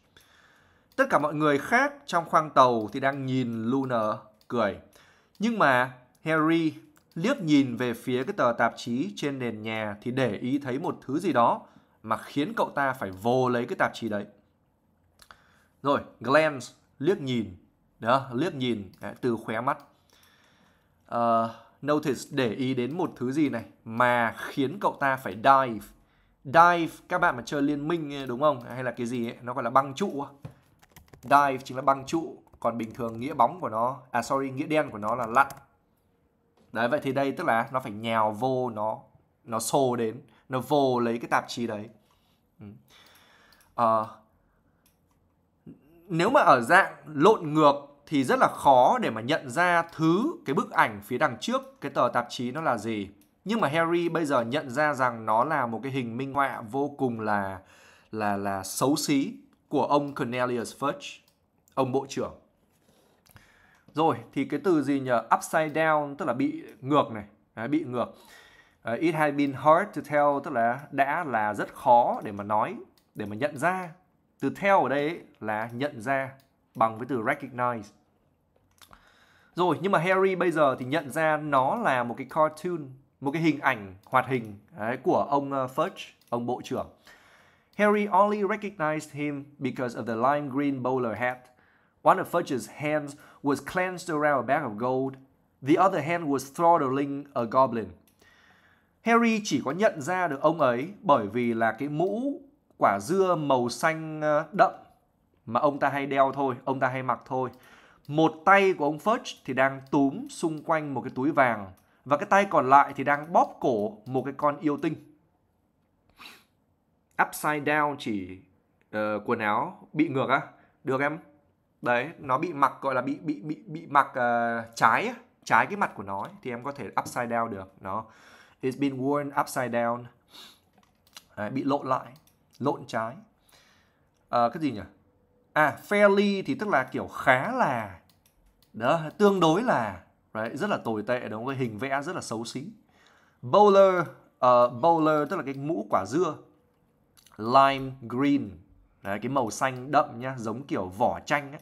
Tất cả mọi người khác trong khoang tàu thì đang nhìn Luna cười. Nhưng mà Harry liếc nhìn về phía cái tờ tạp chí trên nền nhà thì để ý thấy một thứ gì đó mà khiến cậu ta phải vô lấy cái tạp chí đấy. Rồi, glance, liếc nhìn. Đó, liếc nhìn, đấy, à, từ khóe mắt. Uh, notice, để ý đến một thứ gì này mà khiến cậu ta phải dive. Dive, các bạn mà chơi liên minh đúng không? Hay là cái gì ấy, nó gọi là băng trụ dive chính là băng trụ còn bình thường nghĩa bóng của nó à sorry nghĩa đen của nó là lặn đấy vậy thì đây tức là nó phải nhào vô nó nó xô đến nó vô lấy cái tạp chí đấy à, nếu mà ở dạng lộn ngược thì rất là khó để mà nhận ra thứ cái bức ảnh phía đằng trước cái tờ tạp chí nó là gì nhưng mà Harry bây giờ nhận ra rằng nó là một cái hình minh họa vô cùng là là là xấu xí của ông Cornelius Fudge, ông bộ trưởng. Rồi, thì cái từ gì nhờ upside down tức là bị ngược này, đấy, bị ngược. Uh, it had been hard to tell tức là đã là rất khó để mà nói, để mà nhận ra. Từ tell ở đây ấy, là nhận ra bằng với từ recognize. Rồi, nhưng mà Harry bây giờ thì nhận ra nó là một cái cartoon, một cái hình ảnh hoạt hình đấy, của ông ờ, Fudge, ông bộ trưởng. Harry only recognized him because of the lime green bowler hat. One of Fudge's hands was clenched around a bag of gold, the other hand was throttling a goblin. Harry chỉ có nhận ra được ông ấy bởi vì là cái mũ quả dưa màu xanh ờ, đậm mà ông ta hay đeo thôi, ông ta hay mặc thôi. Một tay của ông Fudge thì đang túm xung quanh một cái túi vàng và cái tay còn lại thì đang bóp cổ một cái con yêu tinh upside down chỉ uh, quần áo bị ngược á được em đấy nó bị mặc gọi là bị bị bị bị mặc uh, trái trái cái mặt của nó ấy, thì em có thể upside down được nó it's been worn upside down đấy, bị lộn lại lộn trái uh, cái gì nhỉ à fairly thì tức là kiểu khá là đó tương đối là đấy rất là tồi tệ đúng không hình vẽ rất là xấu xí bowler uh, bowler tức là cái mũ quả dưa lime green Đấy, cái màu xanh đậm nhá giống kiểu vỏ chanh ấy.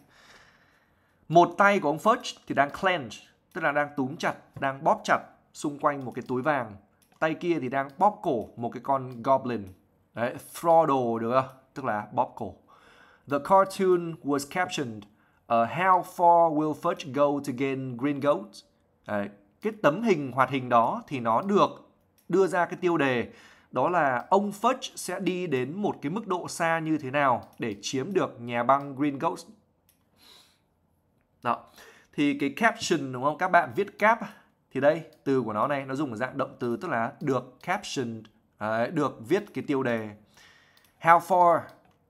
một tay của ông Fudge thì đang clench tức là đang túm chặt đang bóp chặt xung quanh một cái túi vàng tay kia thì đang bóp cổ một cái con goblin Đấy, throttle được không? Tức là bóp cổ. The cartoon was captioned uh, How far will Fudge go to gain Green Goat? Đấy, cái tấm hình hoạt hình đó thì nó được đưa ra cái tiêu đề đó là ông Fudge sẽ đi đến một cái mức độ xa như thế nào để chiếm được nhà băng Green Ghost. Đó. Thì cái caption đúng không? Các bạn viết cap thì đây từ của nó này nó dùng ở dạng động từ tức là được caption được viết cái tiêu đề how far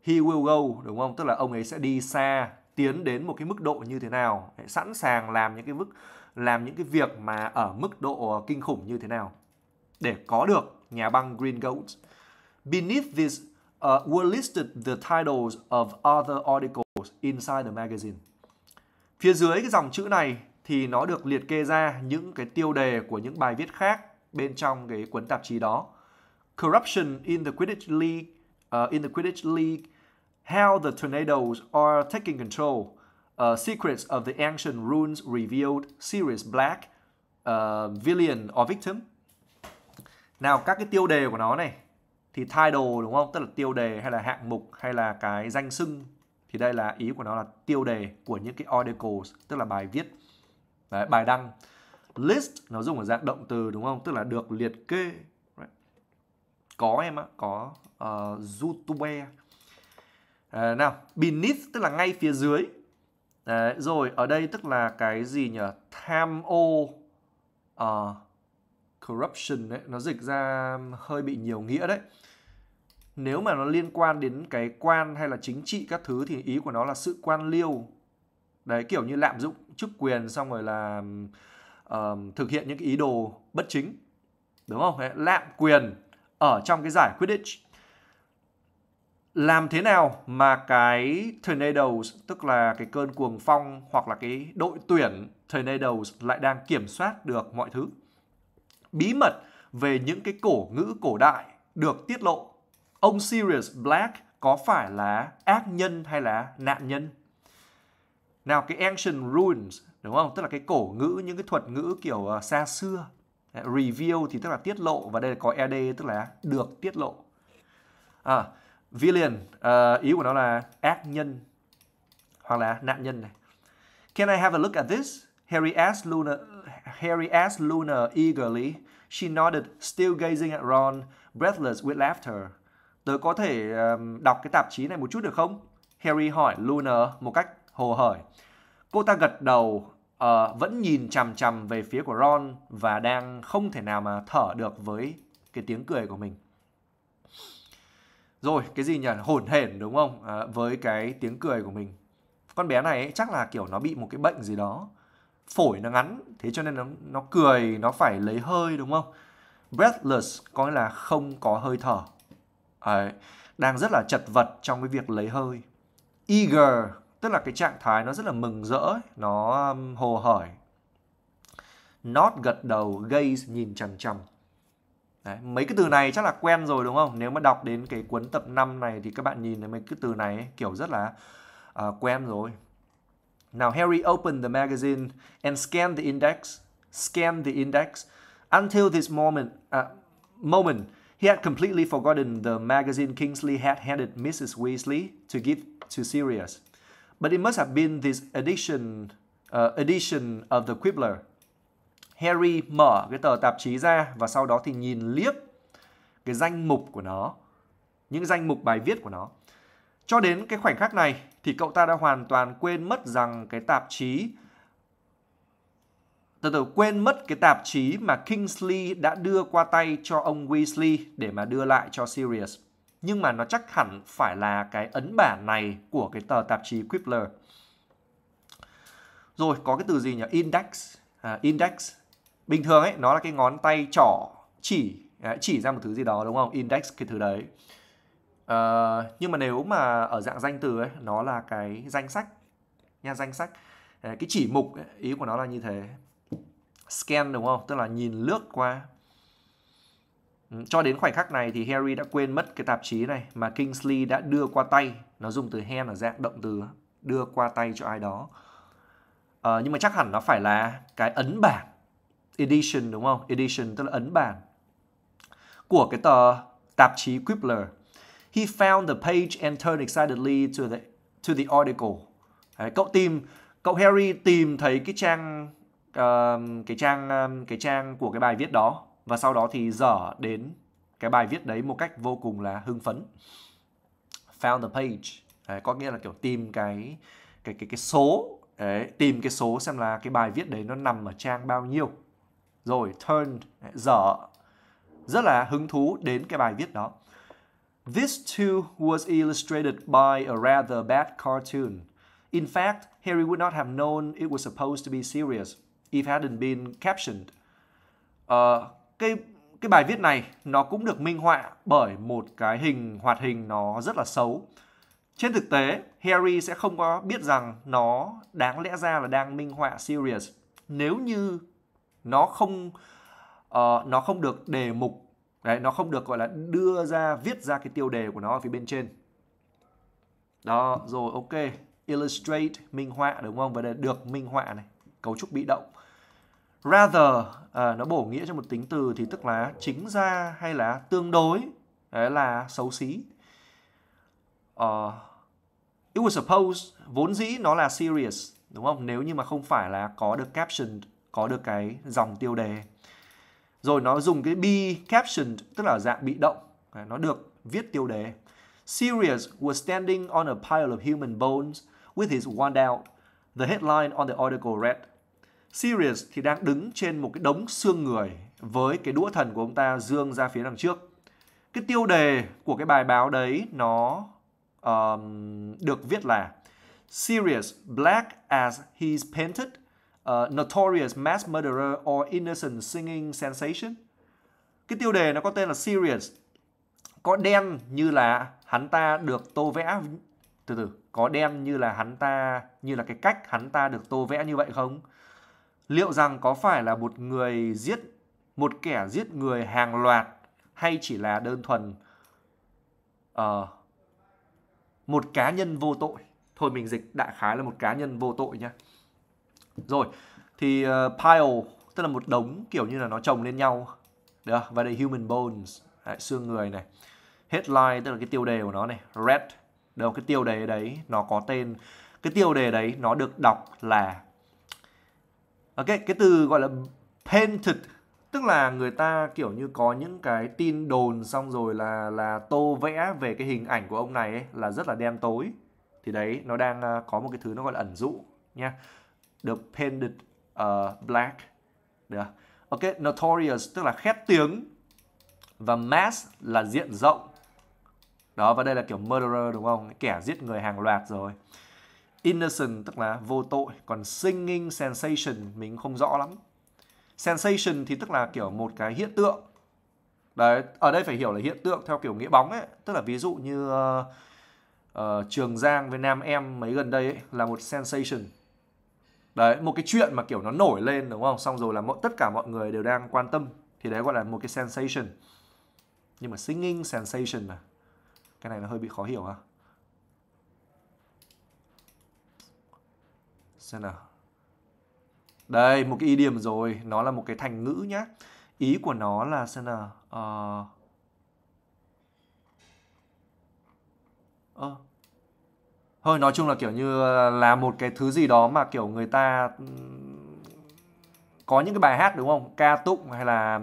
he will go đúng không? Tức là ông ấy sẽ đi xa tiến đến một cái mức độ như thế nào, đấy, sẵn sàng làm những cái mức làm những cái việc mà ở mức độ kinh khủng như thế nào để có được nhà băng Green Goat. Beneath this uh, were listed the titles of other articles inside the magazine. Phía dưới cái dòng chữ này thì nó được liệt kê ra những cái tiêu đề của những bài viết khác bên trong cái cuốn tạp chí đó. Corruption in the Quidditch League, uh, in the Quidditch League, How the Tornadoes are Taking Control, uh, Secrets of the Ancient Runes Revealed, Series Black, uh, Villain or Victim, nào các cái tiêu đề của nó này thì title đúng không tức là tiêu đề hay là hạng mục hay là cái danh xưng thì đây là ý của nó là tiêu đề của những cái articles tức là bài viết Đấy, bài đăng list nó dùng ở dạng động từ đúng không tức là được liệt kê có em ạ có uh, youtube à, nào beneath tức là ngay phía dưới Đấy, rồi ở đây tức là cái gì nhỉ tham ô uh, corruption ấy, nó dịch ra hơi bị nhiều nghĩa đấy nếu mà nó liên quan đến cái quan hay là chính trị các thứ thì ý của nó là sự quan liêu đấy kiểu như lạm dụng chức quyền xong rồi là uh, thực hiện những cái ý đồ bất chính đúng không lạm quyền ở trong cái giải Quidditch làm thế nào mà cái Tornadoes tức là cái cơn cuồng phong hoặc là cái đội tuyển Tornadoes lại đang kiểm soát được mọi thứ bí mật về những cái cổ ngữ cổ đại được tiết lộ. Ông Sirius Black có phải là ác nhân hay là nạn nhân? Nào cái ancient ruins đúng không? Tức là cái cổ ngữ những cái thuật ngữ kiểu ờ, xa xưa. Reveal thì tức là tiết lộ và đây là có ed tức là được tiết lộ. À, villain uh, ý của nó là ác nhân hoặc là nạn nhân này. Can I have a look at this? Harry asked Luna, Harry asked Luna eagerly. She nodded, still gazing at Ron, breathless with laughter. Tớ có thể um, đọc cái tạp chí này một chút được không? Harry hỏi Luna một cách hồ hởi. Cô ta gật đầu, uh, vẫn nhìn chằm chằm về phía của Ron và đang không thể nào mà thở được với cái tiếng cười của mình. Rồi, cái gì nhỉ? Hổn hển đúng không? À, với cái tiếng cười của mình. Con bé này ấy, chắc là kiểu nó bị một cái bệnh gì đó phổi nó ngắn thế cho nên nó nó cười nó phải lấy hơi đúng không breathless có nghĩa là không có hơi thở Đấy. đang rất là chật vật trong cái việc lấy hơi eager tức là cái trạng thái nó rất là mừng rỡ nó um, hồ hởi not gật đầu gaze nhìn chằm chằm Đấy, mấy cái từ này chắc là quen rồi đúng không? Nếu mà đọc đến cái cuốn tập 5 này thì các bạn nhìn thấy mấy cái từ này ấy, kiểu rất là uh, quen rồi. Now Harry opened the magazine and scanned the index, scanned the index. Until this moment, uh, moment, he had completely forgotten the magazine Kingsley had handed Mrs. Weasley to give to Sirius. But it must have been this edition, uh, edition of the Quibbler. Harry mở cái tờ tạp chí ra và sau đó thì nhìn liếc cái danh mục của nó, những danh mục bài viết của nó. Cho đến cái khoảnh khắc này thì cậu ta đã hoàn toàn quên mất rằng cái tạp chí từ từ quên mất cái tạp chí mà Kingsley đã đưa qua tay cho ông Weasley để mà đưa lại cho Sirius. Nhưng mà nó chắc hẳn phải là cái ấn bản này của cái tờ tạp chí Quibbler. Rồi có cái từ gì nhỉ? Index. À, index. Bình thường ấy nó là cái ngón tay trỏ chỉ à, chỉ ra một thứ gì đó đúng không? Index cái thứ đấy. Uh, nhưng mà nếu mà ở dạng danh từ ấy nó là cái danh sách nha danh sách cái chỉ mục ấy, ý của nó là như thế scan đúng không tức là nhìn lướt qua ừ, cho đến khoảnh khắc này thì Harry đã quên mất cái tạp chí này mà Kingsley đã đưa qua tay nó dùng từ hand ở dạng động từ đưa qua tay cho ai đó à, nhưng mà chắc hẳn nó phải là cái ấn bản edition đúng không edition tức là ấn bản của cái tờ tạp chí Quibbler He found the page and turned excitedly to the to the article. Đấy, cậu tìm cậu Harry tìm thấy cái trang uh, cái trang um, cái trang của cái bài viết đó và sau đó thì dở đến cái bài viết đấy một cách vô cùng là hưng phấn. Found the page. Đấy, có nghĩa là kiểu tìm cái cái cái cái số đấy, tìm cái số xem là cái bài viết đấy nó nằm ở trang bao nhiêu. Rồi turned dở rất là hứng thú đến cái bài viết đó. This too was illustrated by a rather bad cartoon. In fact, Harry would not have known it was supposed to be serious if hadn't been captioned. Uh, cái cái bài viết này nó cũng được minh họa bởi một cái hình hoạt hình nó rất là xấu. Trên thực tế, Harry sẽ không có biết rằng nó đáng lẽ ra là đang minh họa serious nếu như nó không uh, nó không được đề mục Đấy, nó không được gọi là đưa ra, viết ra cái tiêu đề của nó ở phía bên trên. Đó, rồi ok. Illustrate, minh họa đúng không? Vậy là được minh họa này, cấu trúc bị động. Rather, à, nó bổ nghĩa cho một tính từ thì tức là chính ra hay là tương đối, đấy là xấu xí. Uh, it was supposed, vốn dĩ nó là serious, đúng không? Nếu như mà không phải là có được caption, có được cái dòng tiêu đề rồi nó dùng cái be captioned tức là dạng bị động nó được viết tiêu đề Sirius was standing on a pile of human bones with his wand out the headline on the article read Sirius thì đang đứng trên một cái đống xương người với cái đũa thần của ông ta dương ra phía đằng trước cái tiêu đề của cái bài báo đấy nó um, được viết là Sirius black as he's painted uh, Notorious Mass Murderer or Innocent Singing Sensation. Cái tiêu đề nó có tên là Serious. Có đen như là hắn ta được tô vẽ từ từ có đen như là hắn ta như là cái cách hắn ta được tô vẽ như vậy không? Liệu rằng có phải là một người giết một kẻ giết người hàng loạt hay chỉ là đơn thuần uh, một cá nhân vô tội? Thôi mình dịch đại khái là một cá nhân vô tội nhá. Rồi, thì uh, pile tức là một đống kiểu như là nó chồng lên nhau. Được, à, và đây human bones, đấy, xương người này. Headline tức là cái tiêu đề của nó này, red. Đâu cái tiêu đề đấy nó có tên cái tiêu đề đấy nó được đọc là Ok, cái từ gọi là painted tức là người ta kiểu như có những cái tin đồn xong rồi là là tô vẽ về cái hình ảnh của ông này ấy, là rất là đen tối thì đấy nó đang ờ, có một cái thứ nó gọi là ẩn dụ nha the painted uh, ờ, black được ok notorious tức là khét tiếng và mass là diện rộng đó và đây là kiểu murderer đúng không kẻ giết người hàng loạt rồi innocent tức là vô tội còn singing sensation mình không rõ lắm sensation thì tức là kiểu một cái hiện tượng đấy ở đây phải hiểu là hiện tượng theo kiểu nghĩa bóng ấy tức là ví dụ như uh, uh, trường giang với nam em mấy gần đây ấy, là một sensation đấy một cái chuyện mà kiểu nó nổi lên đúng không xong rồi là mọi tất cả mọi người đều đang quan tâm thì đấy gọi là một cái sensation nhưng mà singing sensation à cái này nó hơi bị khó hiểu ha xem nào đây một cái ý điểm rồi nó là một cái thành ngữ nhá ý của nó là xem nào ờ uh... uh thôi nói chung là kiểu như là một cái thứ gì đó mà kiểu người ta có những cái bài hát đúng không ca tụng hay là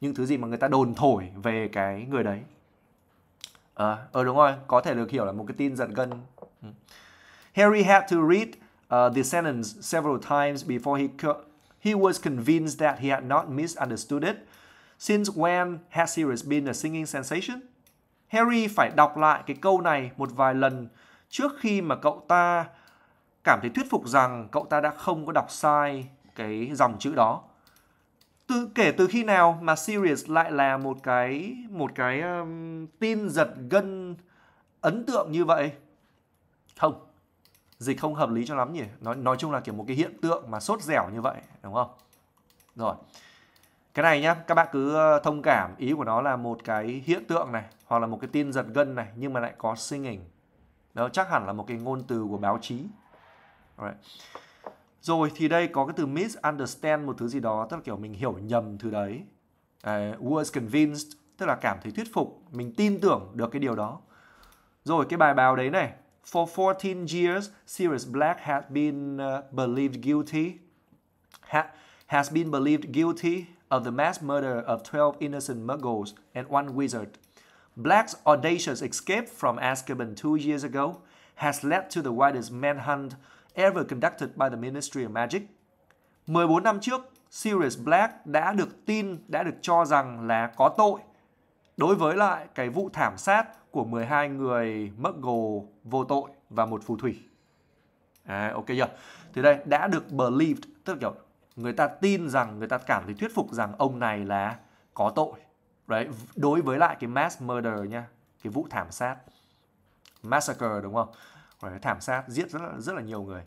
những thứ gì mà người ta đồn thổi về cái người đấy ờ à, ừ, đúng rồi có thể được hiểu là một cái tin giật gân Harry had to read uh, the sentence several times before he he was convinced that he had not misunderstood it. Since when has Sirius been a singing sensation? Harry phải đọc lại cái câu này một vài lần trước khi mà cậu ta cảm thấy thuyết phục rằng cậu ta đã không có đọc sai cái dòng chữ đó từ kể từ khi nào mà Sirius lại là một cái một cái um, tin giật gân ấn tượng như vậy không dịch không hợp lý cho lắm nhỉ nói nói chung là kiểu một cái hiện tượng mà sốt dẻo như vậy đúng không rồi cái này nhá các bạn cứ ờ, thông cảm ý của nó là một cái hiện tượng này hoặc là một cái tin giật gân này nhưng mà lại có singing đó chắc hẳn là một cái ngôn từ của báo chí. Alright. Rồi thì đây có cái từ misunderstand một thứ gì đó, tức là kiểu mình hiểu nhầm thứ đấy. Uh, was convinced, tức là cảm thấy thuyết phục, mình tin tưởng được cái điều đó. Rồi cái bài báo đấy này, For 14 years, Sirius Black had been uh, believed guilty ha, has been believed guilty of the mass murder of 12 innocent muggles and one wizard Black's audacious escape from Azkaban two years ago has led to the widest manhunt ever conducted by the Ministry of Magic. 14 năm trước, Sirius Black đã được tin, đã được cho rằng là có tội đối với lại cái vụ thảm sát của 12 người Muggle vô tội và một phù thủy. À, ok chưa? Thì đây đã được believed, tức là kiểu người ta tin rằng, người ta cảm thấy thuyết phục rằng ông này là có tội đấy đối với lại cái mass murder nha cái vụ thảm sát massacre đúng không rồi thảm sát giết rất là, rất là nhiều người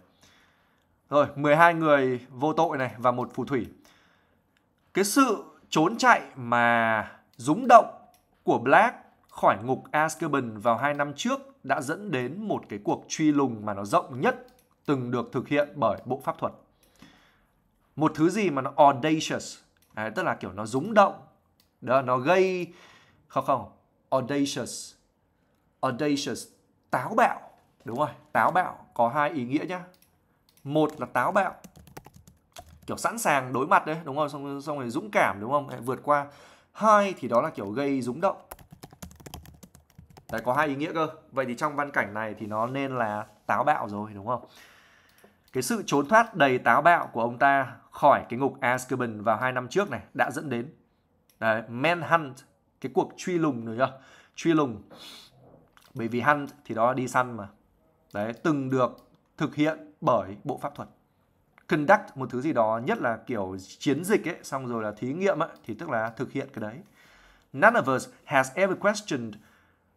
rồi 12 người vô tội này và một phù thủy cái sự trốn chạy mà rúng động của Black khỏi ngục Azkaban vào hai năm trước đã dẫn đến một cái cuộc truy lùng mà nó rộng nhất từng được thực hiện bởi bộ pháp thuật. Một thứ gì mà nó audacious, đấy, à, tức là kiểu nó rúng động, đó nó gây không không audacious audacious táo bạo đúng rồi táo bạo có hai ý nghĩa nhá một là táo bạo kiểu sẵn sàng đối mặt đấy đúng không xong xong rồi dũng cảm đúng không vượt qua hai thì đó là kiểu gây rúng động đấy có hai ý nghĩa cơ vậy thì trong văn cảnh này thì nó nên là táo bạo rồi đúng không cái sự trốn thoát đầy táo bạo của ông ta khỏi cái ngục Azkaban vào hai năm trước này đã dẫn đến Đấy, manhunt cái cuộc truy lùng được chưa? Truy lùng. Bởi vì hunt thì đó là đi săn mà. Đấy, từng được thực hiện bởi bộ pháp thuật. Conduct một thứ gì đó nhất là kiểu chiến dịch ấy, xong rồi là thí nghiệm ấy, thì tức là thực hiện cái đấy. None of us has ever questioned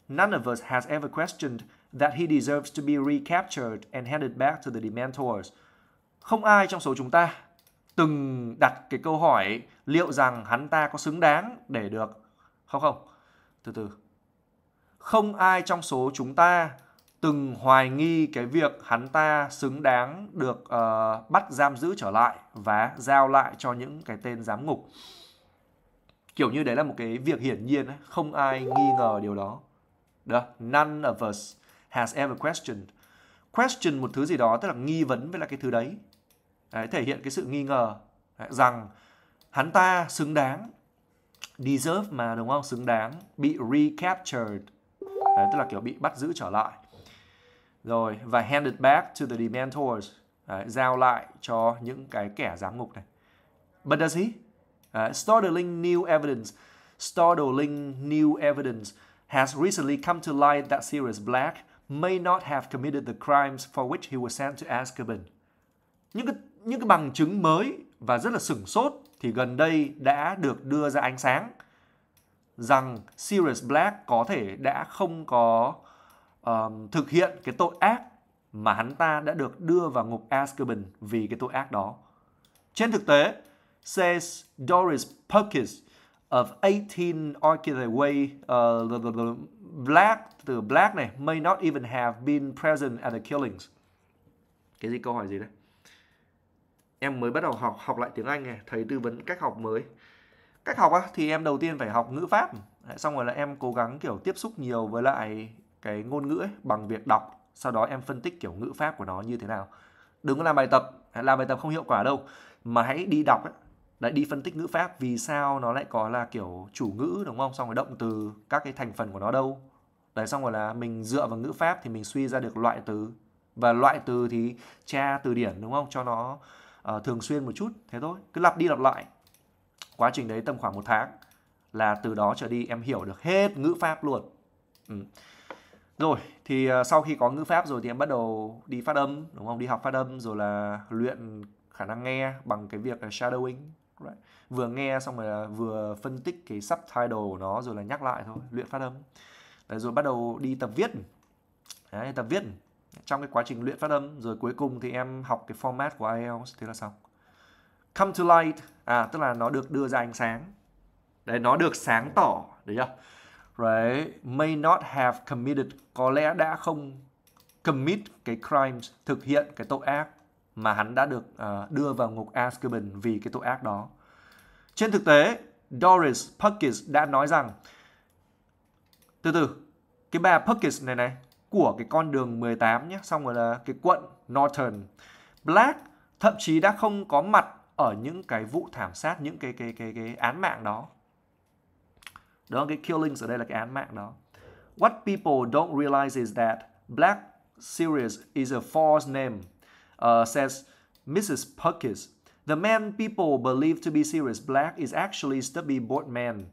None of us has ever questioned that he deserves to be recaptured and handed back to the Dementors. Không ai trong số chúng ta từng đặt cái câu hỏi liệu rằng hắn ta có xứng đáng để được không không từ từ không ai trong số chúng ta từng hoài nghi cái việc hắn ta xứng đáng được uh, bắt giam giữ trở lại và giao lại cho những cái tên giám ngục kiểu như đấy là một cái việc hiển nhiên ấy. không ai nghi ngờ điều đó đó none of us has ever questioned question một thứ gì đó tức là nghi vấn với là cái thứ đấy Đấy, thể hiện cái sự nghi ngờ đấy, rằng hắn ta xứng đáng deserve mà đúng không xứng đáng bị recaptured đấy, tức là kiểu bị bắt giữ trở lại rồi và handed back to the dementors đấy, giao lại cho những cái kẻ giám ngục này but does he uh, startling new evidence startling new evidence has recently come to light that Sirius Black may not have committed the crimes for which he was sent to Azkaban những cái những cái bằng chứng mới và rất là sửng sốt thì gần đây đã được đưa ra ánh sáng rằng Sirius Black có thể đã không có um, thực hiện cái tội ác mà hắn ta đã được đưa vào ngục Azkaban vì cái tội ác đó. Trên thực tế, says Doris Perkins of 18 Orchid Way, uh, the, the, the Black, từ Black này, may not even have been present at the killings. Cái gì câu hỏi gì đấy? em mới bắt đầu học học lại tiếng Anh này thầy tư vấn cách học mới cách học á, thì em đầu tiên phải học ngữ pháp xong rồi là em cố gắng kiểu tiếp xúc nhiều với lại cái ngôn ngữ ấy, bằng việc đọc sau đó em phân tích kiểu ngữ pháp của nó như thế nào đừng có làm bài tập làm bài tập không hiệu quả đâu mà hãy đi đọc ấy. Đấy, đi phân tích ngữ pháp vì sao nó lại có là kiểu chủ ngữ đúng không xong rồi động từ các cái thành phần của nó đâu đấy xong rồi là mình dựa vào ngữ pháp thì mình suy ra được loại từ và loại từ thì tra từ điển đúng không cho nó uh, thường xuyên một chút thế thôi cứ lặp đi lặp lại quá trình đấy tầm khoảng một tháng là từ đó trở đi em hiểu được hết ngữ pháp luôn ừ. rồi thì uh, sau khi có ngữ pháp rồi thì em bắt đầu đi phát âm đúng không đi học phát âm rồi là luyện khả năng nghe bằng cái việc là shadowing right. vừa nghe xong rồi vừa phân tích cái subtitle của nó rồi là nhắc lại thôi luyện phát âm Đấy, rồi bắt đầu đi tập viết Đấy, tập viết trong cái quá trình luyện phát âm rồi cuối cùng thì em học cái format của IELTS thế là xong come to light à tức là nó được đưa ra ánh sáng đấy nó được sáng tỏ được chưa right may not have committed có lẽ đã không commit cái crimes thực hiện cái tội ác mà hắn đã được uh, đưa vào ngục Azkaban vì cái tội ác đó trên thực tế Doris Puckis đã nói rằng từ từ cái bà Puckis này này của cái con đường 18 nhé xong rồi là cái quận Northern Black thậm chí đã không có mặt ở những cái vụ thảm sát những cái cái cái cái án mạng đó đó cái killings ở đây là cái án mạng đó what people don't realize is that Black Sirius is a false name uh, says Mrs. Perkins the man people believe to be Sirius Black is actually Stubby Boardman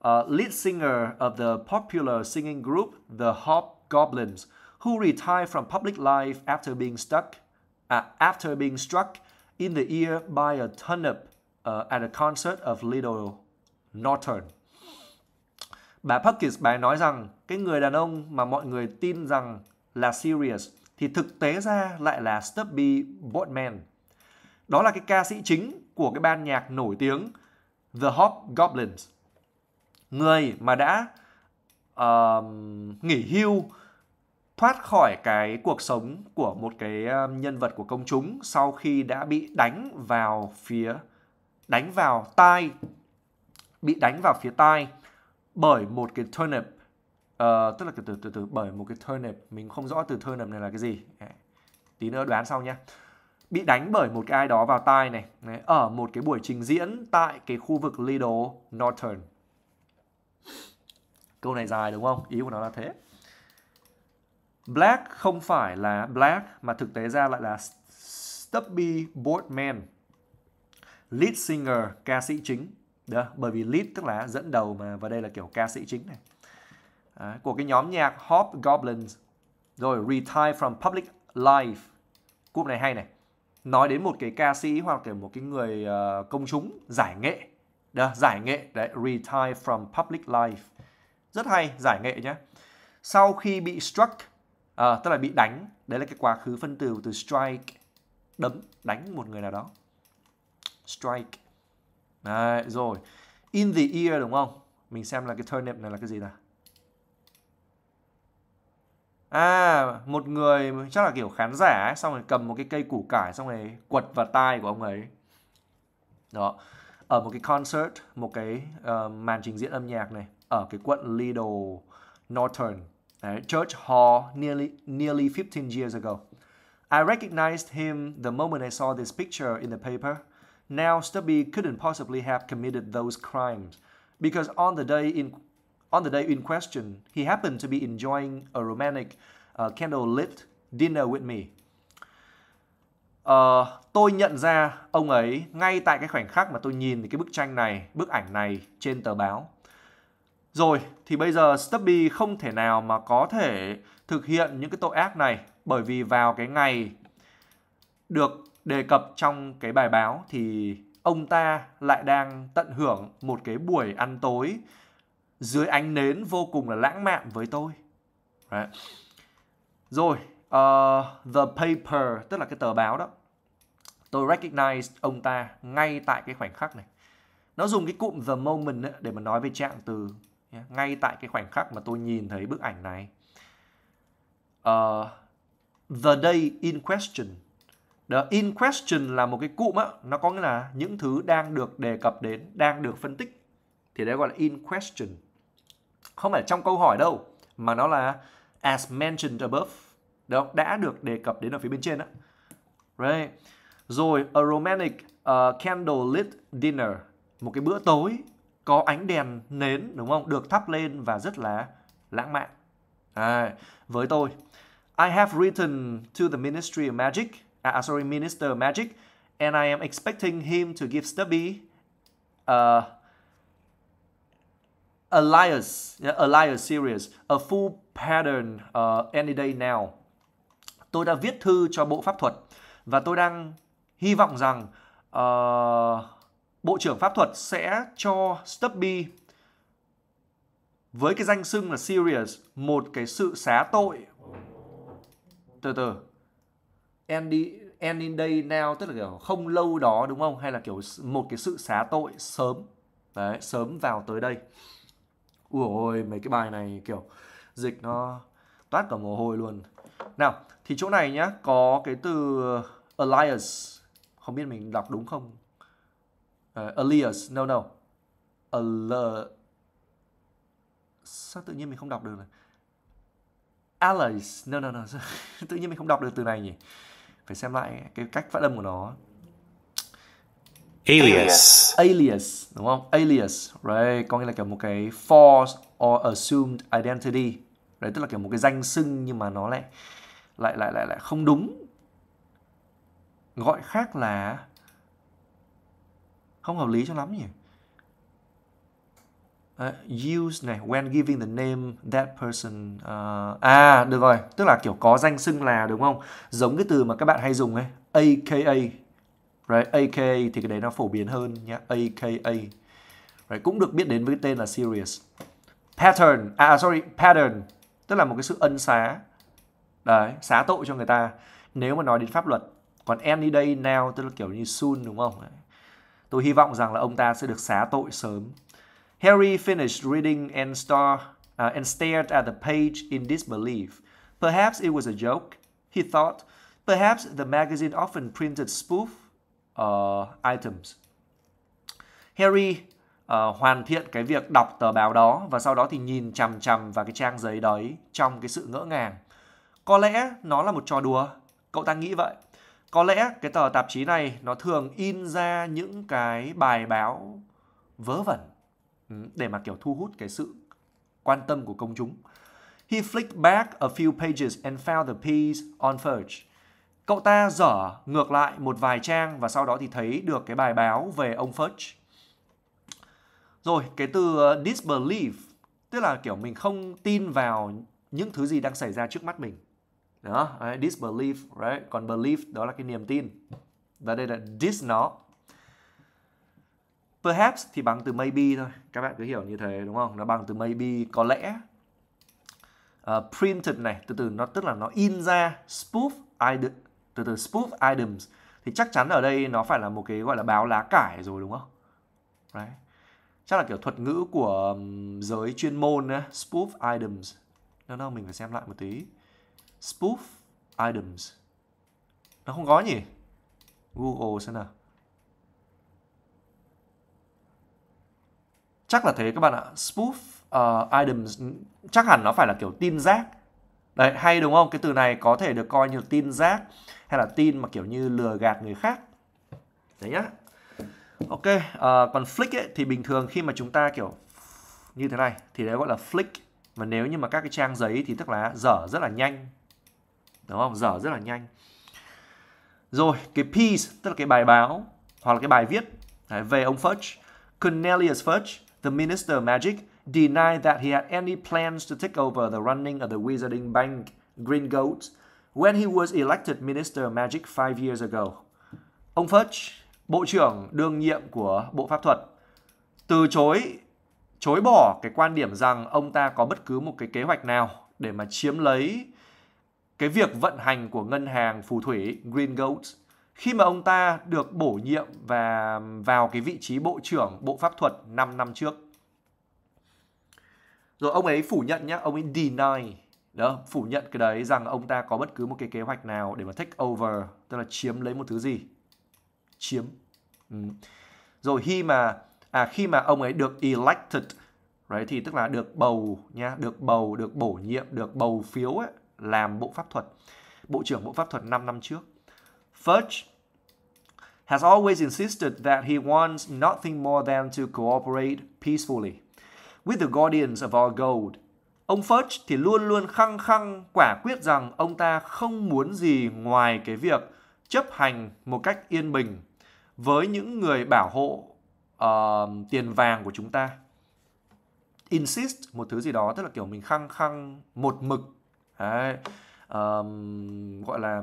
uh, lead singer of the popular singing group The Hop goblins who retired from public life after being stuck uh, after being struck in the ear by a turnip uh, at a concert of Little Norton. Bà Perkins bà nói rằng cái người đàn ông mà mọi người tin rằng là serious, thì thực tế ra lại là Stubby Boatman. Đó là cái ca sĩ chính của cái ban nhạc nổi tiếng The Goblins, Người mà đã uh, nghỉ hưu thoát khỏi cái cuộc sống của một cái nhân vật của công chúng sau khi đã bị đánh vào phía đánh vào tai bị đánh vào phía tai bởi một cái turnip uh, tức là từ từ từ từ bởi một cái turnip mình không rõ từ turnip này là cái gì tí nữa đoán sau nhé bị đánh bởi một cái ai đó vào tai này ở một cái buổi trình diễn tại cái khu vực Lido Northern Câu này dài đúng không? Ý của nó là thế. Black không phải là Black mà thực tế ra lại là Stubby Boardman. Lead singer, ca sĩ chính. Đó, bởi vì lead tức là dẫn đầu mà và đây là kiểu ca sĩ chính này. À, của cái nhóm nhạc Hobgoblins. Rồi retire from public life. Cúp này hay này. Nói đến một cái ca sĩ hoặc là một cái người uh, công chúng giải nghệ. Đó, giải nghệ đấy, retire from public life rất hay giải nghệ nhé sau khi bị struck à, tức là bị đánh đấy là cái quá khứ phân từ từ strike đấm đánh một người nào đó strike đấy, rồi in the ear đúng không mình xem là cái turnip này là cái gì nào À, một người chắc là kiểu khán giả ấy, xong rồi cầm một cái cây củ cải xong rồi quật vào tai của ông ấy. Đó. Ở một cái concert, một cái uh, màn trình diễn âm nhạc này ở cái quận Lido Norton, Đấy, Church Hall nearly nearly 15 years ago. I recognized him the moment I saw this picture in the paper. Now Stubby couldn't possibly have committed those crimes because on the day in on the day in question, he happened to be enjoying a romantic uh, candle-lit dinner with me. Uh, tôi nhận ra ông ấy ngay tại cái khoảnh khắc mà tôi nhìn cái bức tranh này, bức ảnh này trên tờ báo rồi, thì bây giờ Stubby không thể nào mà có thể thực hiện những cái tội ác này bởi vì vào cái ngày được đề cập trong cái bài báo thì ông ta lại đang tận hưởng một cái buổi ăn tối dưới ánh nến vô cùng là lãng mạn với tôi. Right. Rồi, uh, the paper, tức là cái tờ báo đó. Tôi recognize ông ta ngay tại cái khoảnh khắc này. Nó dùng cái cụm the moment ấy, để mà nói về trạng từ ngay tại cái khoảnh khắc mà tôi nhìn thấy bức ảnh này uh, the day in question the in question là một cái cụm á nó có nghĩa là những thứ đang được đề cập đến đang được phân tích thì đấy gọi là in question không phải trong câu hỏi đâu mà nó là as mentioned above đó đã được đề cập đến ở phía bên trên á. right rồi a romantic uh, candlelit dinner một cái bữa tối có ánh đèn nến đúng không được thắp lên và rất là lãng mạn à, với tôi I have written to the Ministry of Magic à, à, sorry Minister of Magic and I am expecting him to give Stubby a Elias yeah, Elias series a full pattern uh, any day now tôi đã viết thư cho bộ pháp thuật và tôi đang hy vọng rằng uh, Bộ trưởng pháp thuật sẽ cho Stubby với cái danh xưng là Sirius một cái sự xá tội từ từ Andy, đi, end in day now tức là kiểu không lâu đó đúng không hay là kiểu một cái sự xá tội sớm đấy sớm vào tới đây Ủa ôi mấy cái bài này kiểu dịch nó toát cả mồ hôi luôn nào thì chỗ này nhá có cái từ alias, không biết mình đọc đúng không uh, ờ, alias no no al sao tự nhiên mình không đọc được này allies no no no tự nhiên mình không đọc được từ này nhỉ phải xem lại cái cách phát âm của nó alias alias đúng không alias right có nghĩa là kiểu một cái false or assumed identity đấy tức là kiểu một cái danh xưng nhưng mà nó lại lại lại lại lại không đúng gọi khác là không hợp lý cho lắm nhỉ uh, use này when giving the name that person uh, à được rồi tức là kiểu có danh xưng là đúng không giống cái từ mà các bạn hay dùng ấy aka right aka thì cái đấy nó phổ biến hơn nhá aka right cũng được biết đến với cái tên là serious pattern à, à sorry pattern tức là một cái sự ân xá đấy xá tội cho người ta nếu mà nói đến pháp luật còn any day now tức là kiểu như soon đúng không Tôi hy vọng rằng là ông ta sẽ được xá tội sớm. Harry finished reading and, star, uh, and stared at the page in disbelief. Perhaps it was a joke, he thought. Perhaps the magazine often printed spoof uh, items. Harry uh, hoàn thiện cái việc đọc tờ báo đó và sau đó thì nhìn chằm chằm vào cái trang giấy đấy trong cái sự ngỡ ngàng. Có lẽ nó là một trò đùa, cậu ta nghĩ vậy có lẽ cái tờ tạp chí này nó thường in ra những cái bài báo vớ vẩn ừ, để mà kiểu thu hút cái sự quan tâm của công chúng. He flicked back a few pages and found the piece on Verge. Cậu ta dở ngược lại một vài trang và sau đó thì thấy được cái bài báo về ông Verge. Rồi, cái từ ờ, disbelief, tức là kiểu mình không tin vào những thứ gì đang xảy ra trước mắt mình đó right? disbelief right còn belief đó là cái niềm tin và đây là dis nó perhaps thì bằng từ maybe thôi các bạn cứ hiểu như thế đúng không nó bằng từ maybe có lẽ uh, printed này từ từ nó tức là nó in ra spoof item từ từ spoof items thì chắc chắn ở đây nó phải là một cái gọi là báo lá cải rồi đúng không right. chắc là kiểu thuật ngữ của giới chuyên môn uh, spoof items nó đâu mình phải xem lại một tí spoof items nó không có nhỉ google xem nào chắc là thế các bạn ạ spoof uh, items chắc hẳn nó phải là kiểu tin rác đấy hay đúng không cái từ này có thể được coi như tin rác hay là tin mà kiểu như lừa gạt người khác đấy nhá ok uh, còn flick ấy, thì bình thường khi mà chúng ta kiểu như thế này thì đấy gọi là flick và nếu như mà các cái trang giấy thì tức là dở rất là nhanh đúng không dở rất là nhanh rồi cái piece tức là cái bài báo hoặc là cái bài viết đấy, về ông Fudge Cornelius Fudge the minister of magic denied that he had any plans to take over the running of the Wizarding Bank Green Goat when he was elected minister of magic five years ago ông Fudge bộ trưởng đương nhiệm của bộ pháp thuật từ chối chối bỏ cái quan điểm rằng ông ta có bất cứ một cái kế hoạch nào để mà chiếm lấy cái việc vận hành của ngân hàng phù thủy Green Goats khi mà ông ta được bổ nhiệm và vào cái vị trí bộ trưởng bộ pháp thuật 5 năm trước. Rồi ông ấy phủ nhận nhá, ông ấy deny đó, phủ nhận cái đấy rằng ông ta có bất cứ một cái kế hoạch nào để mà take over, tức là chiếm lấy một thứ gì. Chiếm. Ừ. Rồi khi mà à khi mà ông ấy được elected, đấy thì tức là được bầu nha, được bầu, được bổ nhiệm, được bầu phiếu ấy làm Bộ Pháp thuật, Bộ trưởng Bộ Pháp thuật 5 năm trước. Fudge has always insisted that he wants nothing more than to cooperate peacefully with the guardians of our gold. Ông Fudge thì luôn luôn khăng khăng quả quyết rằng ông ta không muốn gì ngoài cái việc chấp hành một cách yên bình với những người bảo hộ uh, tiền vàng của chúng ta. Insist một thứ gì đó tức là kiểu mình khăng khăng một mực đấy um, gọi là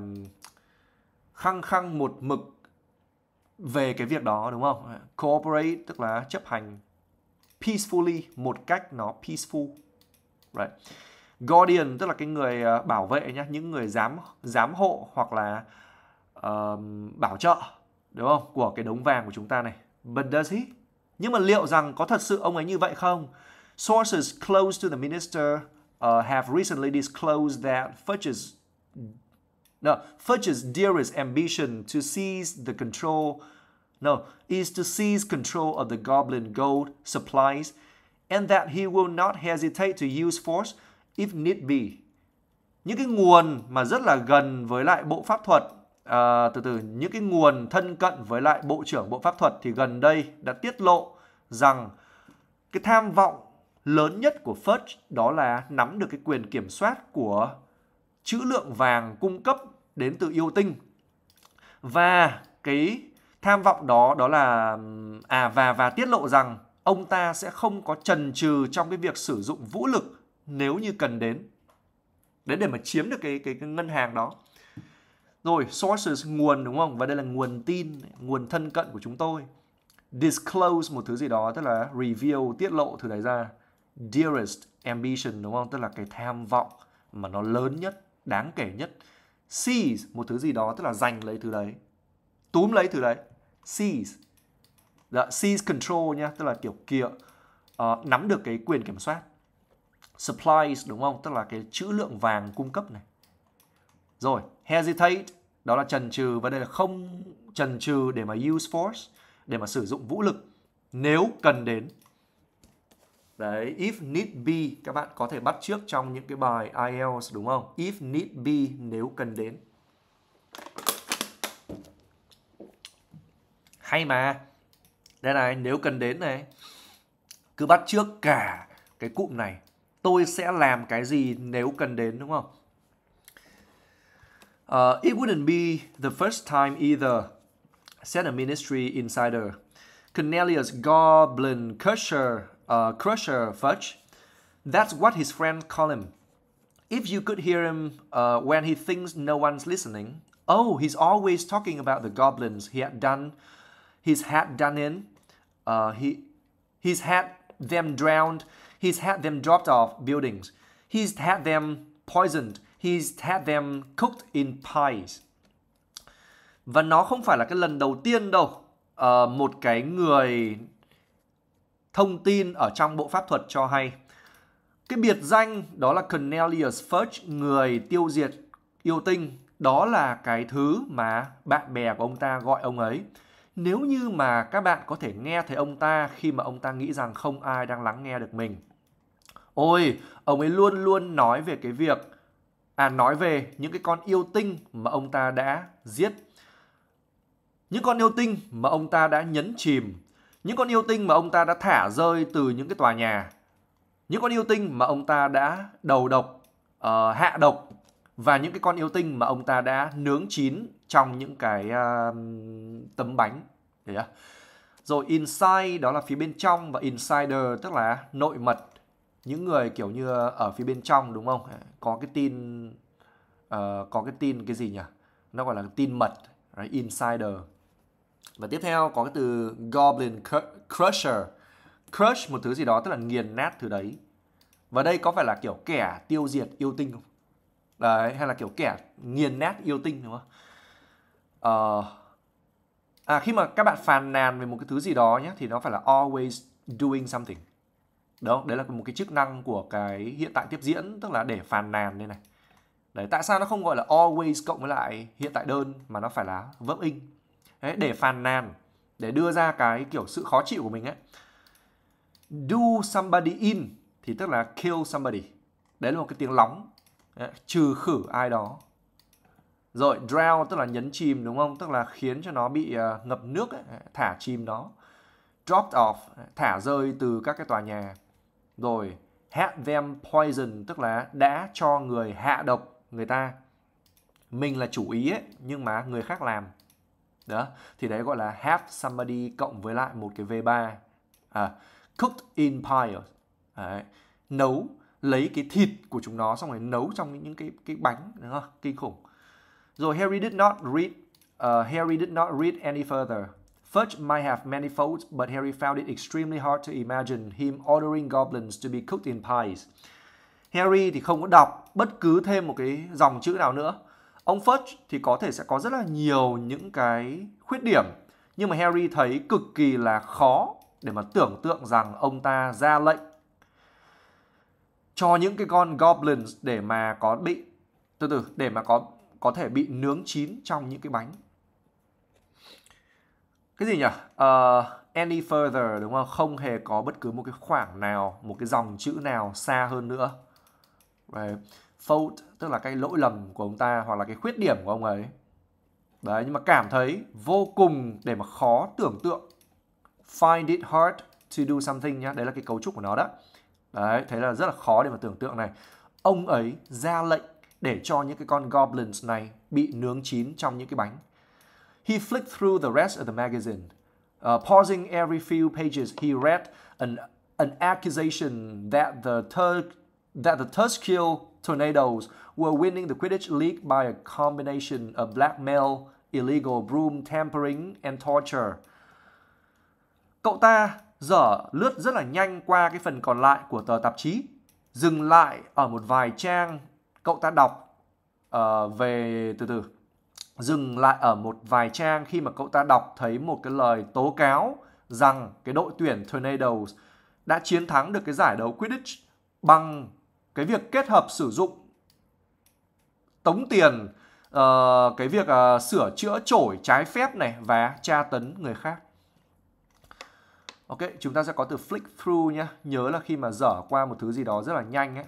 khăng khăng một mực về cái việc đó đúng không cooperate tức là chấp hành peacefully một cách nó peaceful right guardian tức là cái người ờ, bảo vệ nhá những người giám giám hộ hoặc là uh, bảo trợ đúng không của cái đống vàng của chúng ta này but does he nhưng mà liệu rằng có thật sự ông ấy như vậy không sources close to the minister uh, have recently disclosed that Fudge's no, Fudge's dearest ambition to seize the control no, is to seize control of the goblin gold supplies and that he will not hesitate to use force if need be. Những cái nguồn mà rất là gần với lại bộ pháp thuật à, từ từ những cái nguồn thân cận với lại bộ trưởng bộ pháp thuật thì gần đây đã tiết lộ rằng cái tham vọng lớn nhất của Fudge đó là nắm được cái quyền kiểm soát của chữ lượng vàng cung cấp đến từ yêu tinh. Và cái tham vọng đó đó là à và và tiết lộ rằng ông ta sẽ không có trần trừ trong cái việc sử dụng vũ lực nếu như cần đến. Đến để mà chiếm được cái cái, cái ngân hàng đó. Rồi, sources, nguồn đúng không? Và đây là nguồn tin, nguồn thân cận của chúng tôi. Disclose một thứ gì đó, tức là reveal, tiết lộ thứ đấy ra dearest ambition đúng không? Tức là cái tham vọng mà nó lớn nhất, đáng kể nhất. Seize một thứ gì đó tức là giành lấy thứ đấy. Túm lấy thứ đấy. Seize. Dạ, seize control nhá, tức là kiểu kia uh, ờ, nắm được cái quyền kiểm soát. Supplies đúng không? Tức là cái chữ lượng vàng cung cấp này. Rồi, hesitate đó là chần chừ và đây là không chần chừ để mà use force để mà sử dụng vũ lực nếu cần đến Đấy, if need be các bạn có thể bắt trước trong những cái bài IELTS đúng không? If need be nếu cần đến. Hay mà. Đây này, nếu cần đến này. Cứ bắt trước cả cái cụm này. Tôi sẽ làm cái gì nếu cần đến đúng không? Uh, it wouldn't be the first time either, said a ministry insider. Cornelius Goblin Kircher uh, crusher fudge. That's what his friends call him. If you could hear him uh, when he thinks no one's listening, oh, he's always talking about the goblins he had done, he's had done in, uh, he, he's had them drowned, he's had them dropped off buildings, he's had them poisoned, he's had them cooked in pies. Và nó không phải là cái lần đầu tiên đâu. Uh, một cái người Thông tin ở trong bộ pháp thuật cho hay cái biệt danh đó là Cornelius Fudge, người tiêu diệt yêu tinh, đó là cái thứ mà bạn bè của ông ta gọi ông ấy. Nếu như mà các bạn có thể nghe thấy ông ta khi mà ông ta nghĩ rằng không ai đang lắng nghe được mình. Ôi, ông ấy luôn luôn nói về cái việc à nói về những cái con yêu tinh mà ông ta đã giết. Những con yêu tinh mà ông ta đã nhấn chìm những con yêu tinh mà ông ta đã thả rơi từ những cái tòa nhà, những con yêu tinh mà ông ta đã đầu độc, uh, hạ độc và những cái con yêu tinh mà ông ta đã nướng chín trong những cái uh, tấm bánh. yeah. À? Rồi inside đó là phía bên trong và insider tức là nội mật. Những người kiểu như ở phía bên trong đúng không? À, có cái tin uh, có cái tin cái gì nhỉ? Nó gọi là tin mật, right? insider và tiếp theo có cái từ goblin crusher crush một thứ gì đó tức là nghiền nát thứ đấy và đây có phải là kiểu kẻ tiêu diệt yêu tinh không đấy hay là kiểu kẻ nghiền nát yêu tinh đúng không ờ, à khi mà các bạn phàn nàn về một cái thứ gì đó nhé thì nó phải là always doing something đó đấy là một cái chức năng của cái hiện tại tiếp diễn tức là để phàn nàn đây này đấy tại sao nó không gọi là always cộng với lại hiện tại đơn mà nó phải là verb in Đấy, để phàn nàn, để đưa ra cái kiểu sự khó chịu của mình ấy. Do somebody in thì tức là kill somebody. Đấy là một cái tiếng lóng, đấy, trừ khử ai đó. Rồi drown tức là nhấn chìm đúng không? Tức là khiến cho nó bị uh, ngập nước, ấy, thả chìm nó. Dropped off, thả rơi từ các cái tòa nhà. Rồi had them poison tức là đã cho người hạ độc người ta. Mình là chủ ý ấy, nhưng mà người khác làm đó thì đấy gọi là have somebody cộng với lại một cái v3 à, cooked in pie đấy. nấu lấy cái thịt của chúng nó xong rồi nấu trong những cái cái bánh đúng không kinh khủng rồi Harry did not read uh, Harry did not read any further Fudge might have many faults but Harry found it extremely hard to imagine him ordering goblins to be cooked in pies Harry thì không có đọc bất cứ thêm một cái dòng chữ nào nữa Ông Fudge thì có thể sẽ có rất là nhiều những cái khuyết điểm nhưng mà Harry thấy cực kỳ là khó để mà tưởng tượng rằng ông ta ra lệnh cho những cái con goblins để mà có bị từ từ để mà có có thể bị nướng chín trong những cái bánh cái gì nhỉ uh, any further đúng không không hề có bất cứ một cái khoảng nào một cái dòng chữ nào xa hơn nữa right fault tức là cái lỗi lầm của ông ta hoặc là cái khuyết điểm của ông ấy đấy nhưng mà cảm thấy vô cùng để mà khó tưởng tượng find it hard to do something nhá đấy là cái cấu trúc của nó đó đấy thấy là rất là khó để mà tưởng tượng này ông ấy ra lệnh để cho những cái con goblins này bị nướng chín trong những cái bánh he flicked through the rest of the magazine uh, pausing every few pages he read an an accusation that the Turk that the Tuskill Tornadoes were winning the Quidditch League by a combination of blackmail, illegal broom tampering and torture. Cậu ta dở lướt rất là nhanh qua cái phần còn lại của tờ tạp chí, dừng lại ở một vài trang cậu ta đọc uh, về từ từ dừng lại ở một vài trang khi mà cậu ta đọc thấy một cái lời tố cáo rằng cái đội tuyển Tornadoes đã chiến thắng được cái giải đấu Quidditch bằng cái việc kết hợp sử dụng tống tiền uh, cái việc uh, sửa chữa trổi trái phép này và tra tấn người khác Ok, chúng ta sẽ có từ flick through nhé. Nhớ là khi mà dở qua một thứ gì đó rất là nhanh ấy,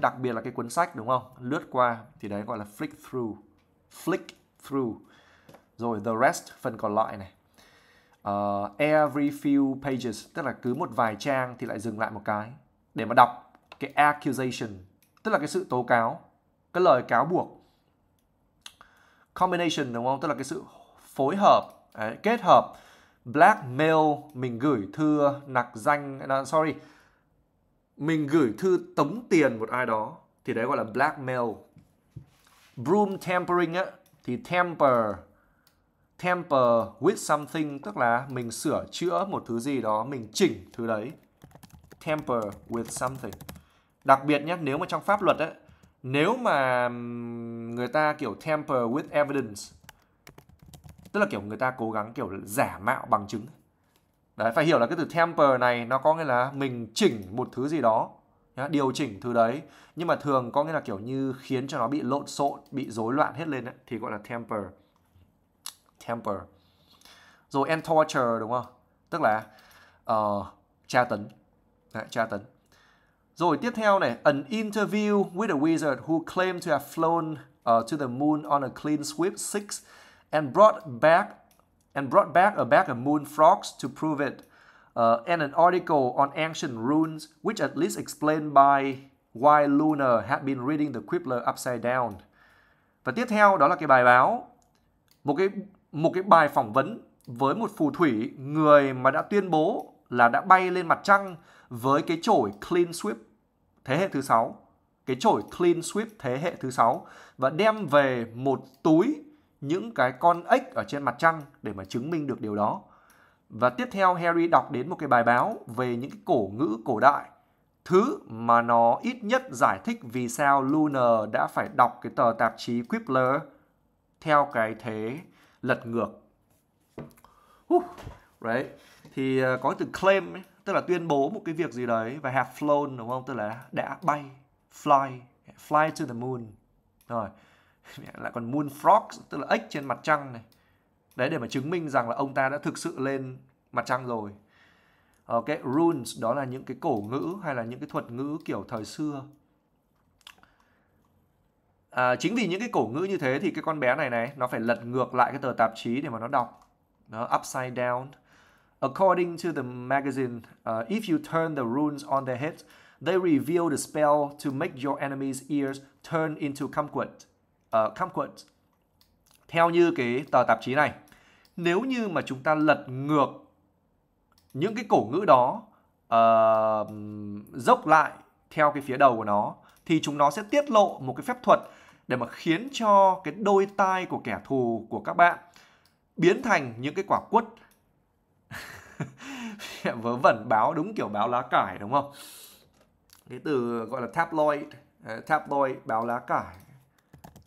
đặc biệt là cái cuốn sách đúng không? Lướt qua thì đấy gọi là flick through. Flick through. Rồi the rest phần còn lại này. Uh, every few pages tức là cứ một vài trang thì lại dừng lại một cái để mà đọc cái accusation tức là cái sự tố cáo cái lời cáo buộc combination đúng không tức là cái sự phối hợp đấy, kết hợp blackmail mình gửi thư nặc danh uh, sorry mình gửi thư tống tiền một ai đó thì đấy gọi là blackmail broom tampering á thì tamper, tamper with something tức là mình sửa chữa một thứ gì đó mình chỉnh thứ đấy tamper with something đặc biệt nhé nếu mà trong pháp luật ấy, nếu mà người ta kiểu tamper with evidence tức là kiểu người ta cố gắng kiểu giả mạo bằng chứng đấy phải hiểu là cái từ tamper này nó có nghĩa là mình chỉnh một thứ gì đó nhá, điều chỉnh thứ đấy nhưng mà thường có nghĩa là kiểu như khiến cho nó bị lộn xộn bị rối loạn hết lên ấy, thì gọi là tamper tamper rồi and torture đúng không tức là uh, tra tấn đấy, tra tấn rồi tiếp theo này, an interview with a wizard who claimed to have flown uh, to the moon on a clean sweep six, and brought back and brought back a bag of moon frogs to prove it. Uh, and an article on ancient runes which at least explained by why Luna had been reading the Quibbler upside down. Và tiếp theo đó là cái bài báo một cái một cái bài phỏng vấn với một phù thủy người mà đã tuyên bố là đã bay lên mặt trăng với cái chổi clean sweep thế hệ thứ sáu cái chổi clean sweep thế hệ thứ sáu và đem về một túi những cái con ếch ở trên mặt trăng để mà chứng minh được điều đó. Và tiếp theo Harry đọc đến một cái bài báo về những cái cổ ngữ cổ đại, thứ mà nó ít nhất giải thích vì sao Lunar đã phải đọc cái tờ tạp chí Quibbler theo cái thế lật ngược. Uh, đấy, thì ờ, có từ claim tức là tuyên bố một cái việc gì đấy và have flown đúng không tức là đã bay fly fly to the moon rồi lại còn moon frog tức là ếch trên mặt trăng này đấy để mà chứng minh rằng là ông ta đã thực sự lên mặt trăng rồi ok runes đó là những cái cổ ngữ hay là những cái thuật ngữ kiểu thời xưa à, chính vì những cái cổ ngữ như thế thì cái con bé này này nó phải lật ngược lại cái tờ tạp chí để mà nó đọc nó upside down According to the magazine, uh, if you turn the runes on their heads, they reveal the spell to make your enemy's ears turn into kumquat. Uh, kumquat. Theo như cái tờ tạp chí này, nếu như mà chúng ta lật ngược những cái cổ ngữ đó uh, dốc lại theo cái phía đầu của nó, thì chúng nó sẽ tiết lộ một cái phép thuật để mà khiến cho cái đôi tai của kẻ thù của các bạn biến thành những cái quả quất vớ vẩn báo đúng kiểu báo lá cải đúng không cái từ gọi là tabloid tabloid báo lá cải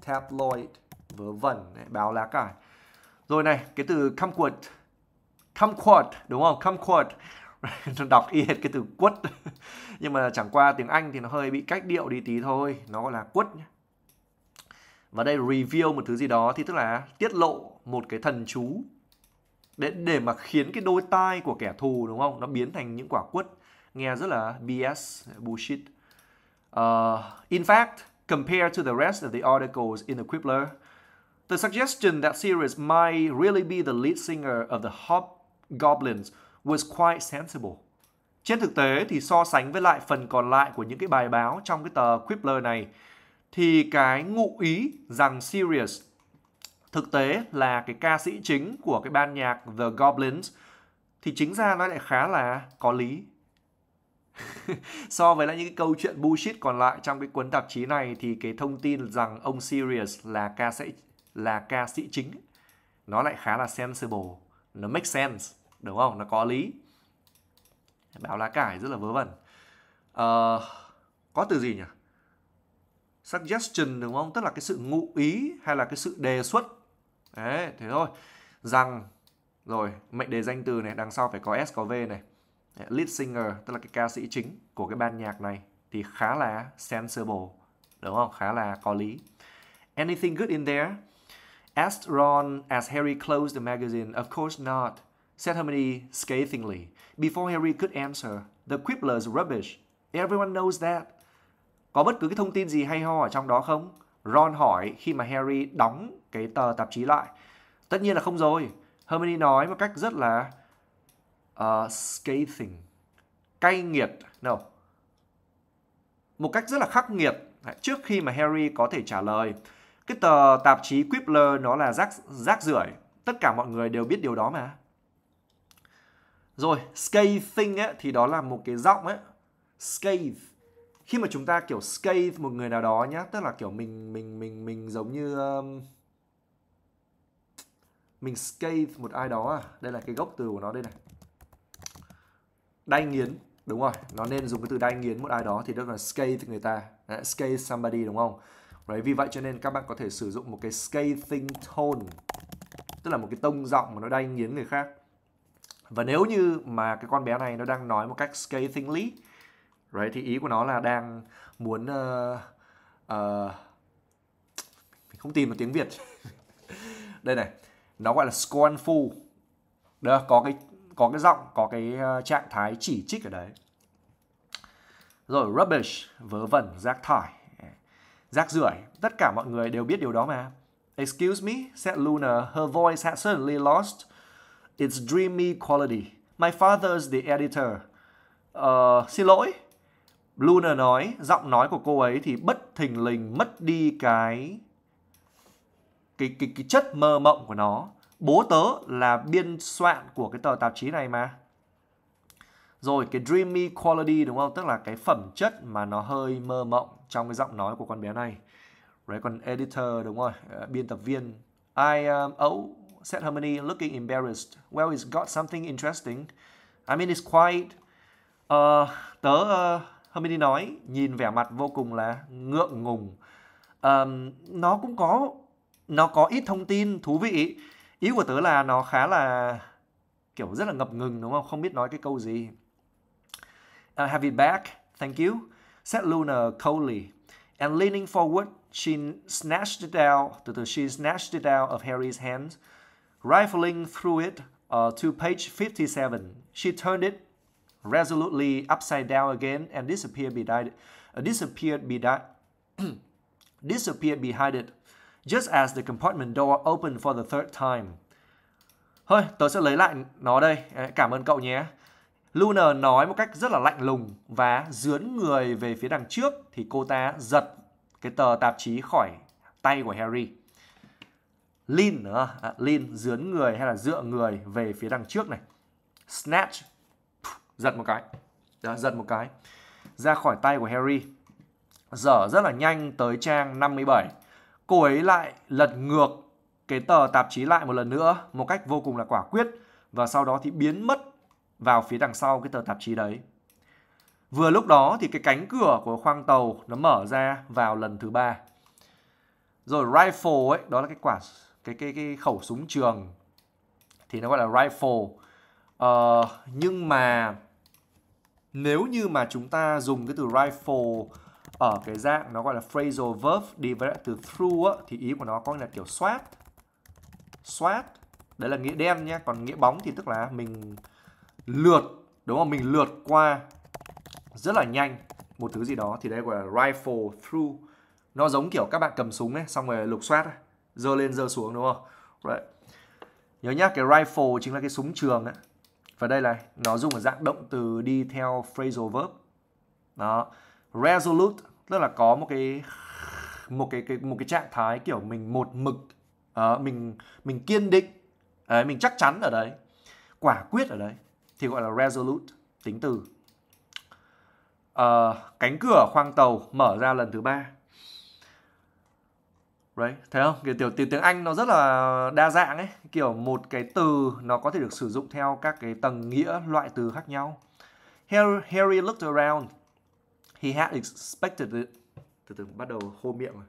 tabloid vớ vẩn báo lá cải rồi này cái từ kumquat kumquat đúng không kumquat đọc y hệt cái từ quất nhưng mà chẳng qua tiếng Anh thì nó hơi bị cách điệu đi tí thôi nó gọi là quất nhé và đây reveal một thứ gì đó thì tức là tiết lộ một cái thần chú để để mà khiến cái đôi tai của kẻ thù đúng không nó biến thành những quả quất nghe rất là BS bullshit uh, in fact compared to the rest of the articles in the Quibbler the suggestion that Sirius might really be the lead singer of the Hobgoblins was quite sensible trên thực tế thì so sánh với lại phần còn lại của những cái bài báo trong cái tờ Quibbler này thì cái ngụ ý rằng Sirius thực tế là cái ca sĩ chính của cái ban nhạc The Goblins thì chính ra nó lại khá là có lý so với lại những cái câu chuyện bullshit còn lại trong cái cuốn tạp chí này thì cái thông tin rằng ông Sirius là ca sĩ là ca sĩ chính nó lại khá là sensible nó make sense đúng không nó có lý báo lá cải rất là vớ vẩn uh, có từ gì nhỉ suggestion đúng không tức là cái sự ngụ ý hay là cái sự đề xuất Đấy, thế thôi. Rằng rồi, mệnh đề danh từ này đằng sau phải có S có V này. Lead singer tức là cái ca sĩ chính của cái ban nhạc này thì khá là sensible, đúng không? Khá là có lý. Anything good in there? Asked Ron as Harry closed the magazine. Of course not, said Hermione scathingly. Before Harry could answer, the quibbler's rubbish. Everyone knows that. Có bất cứ cái thông tin gì hay ho ở trong đó không? Ron hỏi khi mà Harry đóng cái tờ tạp chí lại. Tất nhiên là không rồi. Hermione nói một cách rất là uh, scathing, cay nghiệt. No. Một cách rất là khắc nghiệt trước khi mà Harry có thể trả lời. Cái tờ tạp chí Quibbler nó là rác, rác rưởi. Tất cả mọi người đều biết điều đó mà. Rồi, scathing ấy, thì đó là một cái giọng ấy. Scathe khi mà chúng ta kiểu scale một người nào đó nhá tức là kiểu mình mình mình mình giống như um, mình scale một ai đó à đây là cái gốc từ của nó đây này đay nghiến đúng rồi nó nên dùng cái từ đay nghiến một ai đó thì đó là scale người ta Đấy, scale somebody đúng không Đấy, vì vậy cho nên các bạn có thể sử dụng một cái scathing tone tức là một cái tông giọng mà nó đay nghiến người khác và nếu như mà cái con bé này nó đang nói một cách scathingly right thì ý của nó là đang muốn uh, uh, mình không tìm được tiếng việt đây này nó gọi là scornful đó có cái có cái giọng có cái uh, trạng thái chỉ trích ở đấy rồi rubbish vớ vẩn rác thải à, rác rưởi tất cả mọi người đều biết điều đó mà excuse me said luna her voice had suddenly lost its dreamy quality my father's the editor uh, xin lỗi Luna nói giọng nói của cô ấy thì bất thình lình mất đi cái cái cái, cái chất mơ mộng của nó. Bố tớ là biên soạn của cái tờ tạp chí này mà. Rồi cái dreamy quality đúng không? Tức là cái phẩm chất mà nó hơi mơ mộng trong cái giọng nói của con bé này. Rồi còn editor đúng rồi, ờ, biên tập viên. I um, oh said Harmony looking embarrassed. Well, it's got something interesting. I mean, it's quite uh, tớ uh, Hermione nói nhìn vẻ mặt vô cùng là ngượng ngùng um, nó cũng có nó có ít thông tin thú vị ý của tớ là nó khá là kiểu rất là ngập ngừng đúng không không biết nói cái câu gì uh, have it back thank you said Luna coldly and leaning forward she snatched it out từ từ she snatched it out of Harry's hand rifling through it uh, to page 57 she turned it resolutely upside down again and disappeared behind it. Uh, disappeared behind disappeared behind it just as the compartment door opened for the third time. thôi, tôi sẽ lấy lại nó đây. Cảm ơn cậu nhé. Luna nói một cách rất là lạnh lùng và dướn người về phía đằng trước thì cô ta giật cái tờ tạp chí khỏi tay của Harry. Lin, à, Lin dướn người hay là dựa người về phía đằng trước này. Snatch giật một cái Đó, giật một cái ra khỏi tay của Harry dở rất là nhanh tới trang 57 cô ấy lại lật ngược cái tờ tạp chí lại một lần nữa một cách vô cùng là quả quyết và sau đó thì biến mất vào phía đằng sau cái tờ tạp chí đấy vừa lúc đó thì cái cánh cửa của khoang tàu nó mở ra vào lần thứ ba rồi rifle ấy đó là cái quả cái cái cái khẩu súng trường thì nó gọi là rifle ờ, nhưng mà nếu như mà chúng ta dùng cái từ rifle ở cái dạng nó gọi là phrasal verb đi với lại từ through á, thì ý của nó có nghĩa là kiểu soát soát đấy là nghĩa đen nhé, còn nghĩa bóng thì tức là mình lượt đúng không mình lượt qua rất là nhanh một thứ gì đó thì đây gọi là rifle through nó giống kiểu các bạn cầm súng ấy xong rồi lục soát giơ lên giơ xuống đúng không right. nhớ nhá cái rifle chính là cái súng trường ấy và đây này nó dùng ở dạng động từ đi theo phrasal verb đó resolute tức là có một cái một cái, cái một cái trạng thái kiểu mình một mực uh, mình mình kiên định đấy, mình chắc chắn ở đấy quả quyết ở đấy thì gọi là resolute tính từ uh, cánh cửa khoang tàu mở ra lần thứ ba Đấy, thấy không? Kiểu tiểu tiếng Anh nó rất là đa dạng ấy, kiểu một cái từ nó có thể được sử dụng theo các cái tầng nghĩa loại từ khác nhau. Harry, Harry looked around. He had expected it. Từ từ bắt đầu khô miệng rồi.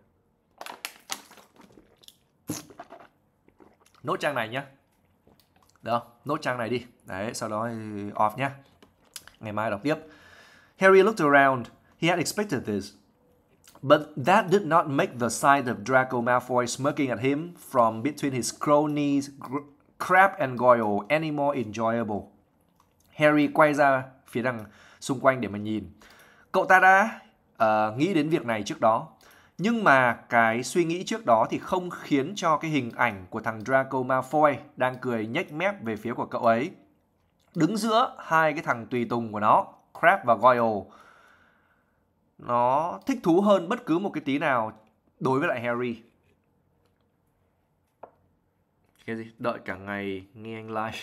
Nốt trang này nhá. Được không? Nốt trang này đi. Đấy, sau đó off nhá. Ngày mai đọc tiếp. Harry looked around. He had expected this. But that did not make the sight of Draco Malfoy smirking at him from between his cronies Crab and Goyle any more enjoyable. Harry quay ra phía đằng xung quanh để mà nhìn. Cậu ta đã uh, nghĩ đến việc này trước đó. Nhưng mà cái suy nghĩ trước đó thì không khiến cho cái hình ảnh của thằng Draco Malfoy đang cười nhếch mép về phía của cậu ấy. Đứng giữa hai cái thằng tùy tùng của nó, Crab và Goyle, nó thích thú hơn bất cứ một cái tí nào đối với lại Harry cái gì đợi cả ngày nghe anh live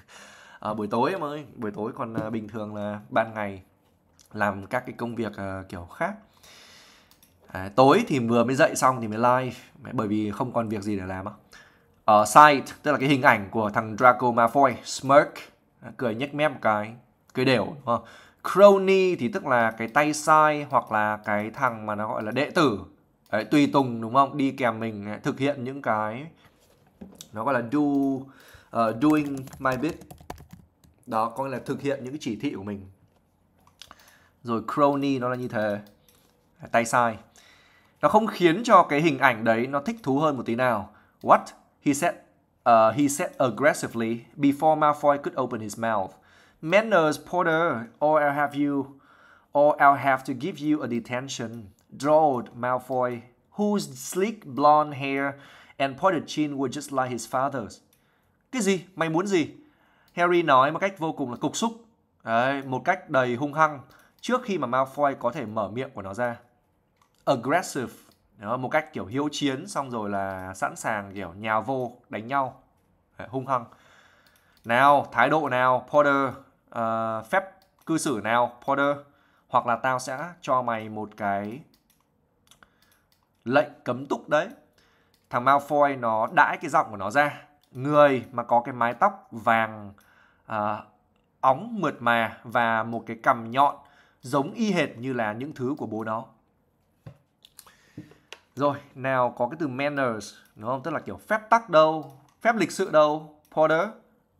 à, buổi tối em ơi buổi tối còn à, bình thường là ban ngày làm các cái công việc à, kiểu khác à, tối thì vừa mới dậy xong thì mới live bởi vì không còn việc gì để làm á ở ờ, site tức là cái hình ảnh của thằng Draco Malfoy smirk à, cười nhếch mép một cái cười đều đúng không crony thì tức là cái tay sai hoặc là cái thằng mà nó gọi là đệ tử Đấy, tùy tùng đúng không đi kèm mình thực hiện những cái nó gọi là do uh, doing my bit đó có nghĩa là thực hiện những cái chỉ thị của mình rồi crony nó là như thế tay sai nó không khiến cho cái hình ảnh đấy nó thích thú hơn một tí nào what he said uh, he said aggressively before Malfoy could open his mouth Manners Porter, or I'll have you, or I'll have to give you a detention, drawled Malfoy, whose sleek blonde hair and pointed chin were just like his father's. Cái gì? Mày muốn gì? Harry nói một cách vô cùng là cục xúc, Đấy, một cách đầy hung hăng trước khi mà Malfoy có thể mở miệng của nó ra. Aggressive, đó, một cách kiểu hiếu chiến xong rồi là sẵn sàng kiểu nhào vô đánh nhau, Đấy, hung hăng. Nào, thái độ nào, Potter, uh, phép cư xử nào Porter hoặc là tao sẽ cho mày một cái lệnh cấm túc đấy thằng Malfoy nó đãi cái giọng của nó ra người mà có cái mái tóc vàng uh, óng mượt mà và một cái cằm nhọn giống y hệt như là những thứ của bố nó rồi nào có cái từ manners đúng không tức là kiểu phép tắc đâu phép lịch sự đâu Porter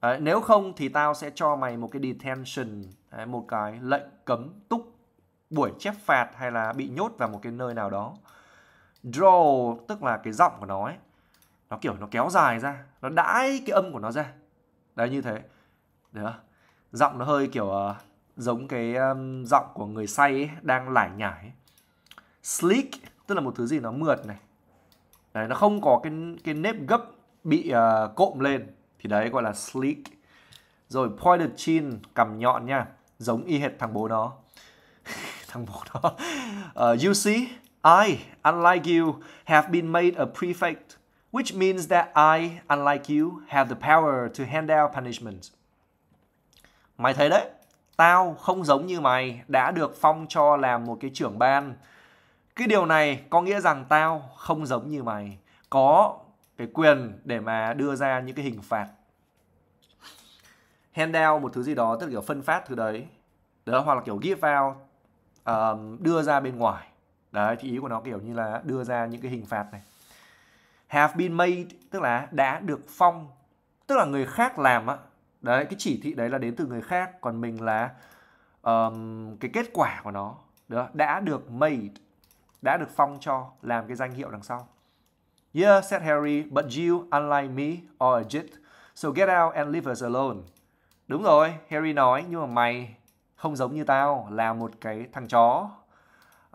Đấy, nếu không thì tao sẽ cho mày một cái detention, đấy, một cái lệnh cấm túc buổi chép phạt hay là bị nhốt vào một cái nơi nào đó. Draw tức là cái giọng của nó ấy. Nó kiểu nó kéo dài ra, nó đãi cái âm của nó ra. Đấy như thế. Được không? Giọng nó hơi kiểu uh, giống cái um, giọng của người say ấy, đang lải nhải. Sleek tức là một thứ gì nó mượt này. Đấy, nó không có cái cái nếp gấp bị uh, cộm lên thì đấy gọi là sleek. Rồi pointed chin, cằm nhọn nha. Giống y hệt thằng bố nó. thằng bố nó. Uh, you see, I, unlike you, have been made a prefect, which means that I, unlike you, have the power to hand out punishment. Mày thấy đấy, tao không giống như mày đã được phong cho làm một cái trưởng ban cái điều này có nghĩa rằng tao không giống như mày có cái quyền để mà đưa ra những cái hình phạt handout một thứ gì đó tức là kiểu phân phát thứ đấy đó hoặc là kiểu give out um, đưa ra bên ngoài đấy thì ý của nó kiểu như là đưa ra những cái hình phạt này have been made tức là đã được phong tức là người khác làm á đấy cái chỉ thị đấy là đến từ người khác còn mình là um, cái kết quả của nó đó đã được made đã được phong cho làm cái danh hiệu đằng sau Yeah, said Harry, but you, unlike me, are a git, so get out and leave us alone. Đúng rồi, Harry nói, nhưng mà mày không giống như tao, là một cái thằng chó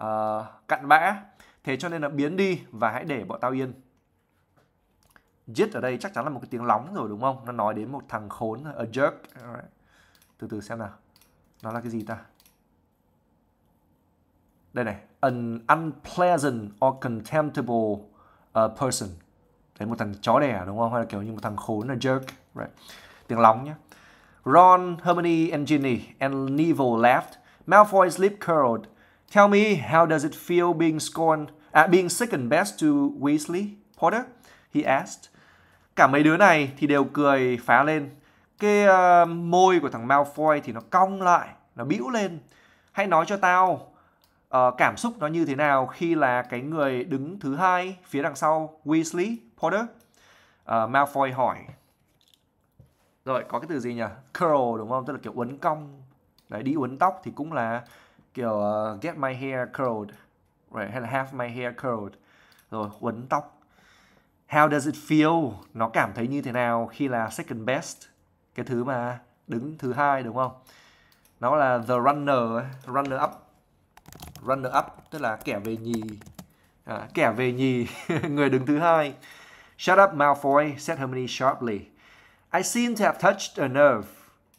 uh, cặn bã. Thế cho nên là biến đi và hãy để bọn tao yên. Git ở đây chắc chắn là một cái tiếng lóng rồi đúng không? Nó nói đến một thằng khốn, a jerk. Right. Từ từ xem nào. Nó là cái gì ta? Đây này, an unpleasant or contemptible uh, person đấy một thằng chó đẻ đúng không hay là kiểu như một thằng khốn là jerk right tiếng lóng nhá. Ron, Hermione and Ginny and Neville laughed Malfoy's lip curled Tell me how does it feel being scorned uh, being second best to Weasley Potter he asked cả mấy đứa này thì đều cười phá lên cái uh, môi của thằng Malfoy thì nó cong lại nó bĩu lên hãy nói cho tao uh, cảm xúc nó như thế nào khi là cái người đứng thứ hai phía đằng sau Weasley Potter uh, ờ, Malfoy hỏi rồi có cái từ gì nhỉ curl đúng không tức là kiểu uốn cong đấy đi uốn tóc thì cũng là kiểu uh, get my hair curled right, hay là have my hair curled rồi uốn tóc how does it feel nó cảm thấy như thế nào khi là second best cái thứ mà đứng thứ hai đúng không nó là the runner runner up runner up tức là kẻ về nhì à, kẻ về nhì người đứng thứ hai shut up Malfoy said Hermione sharply I seem to have touched a nerve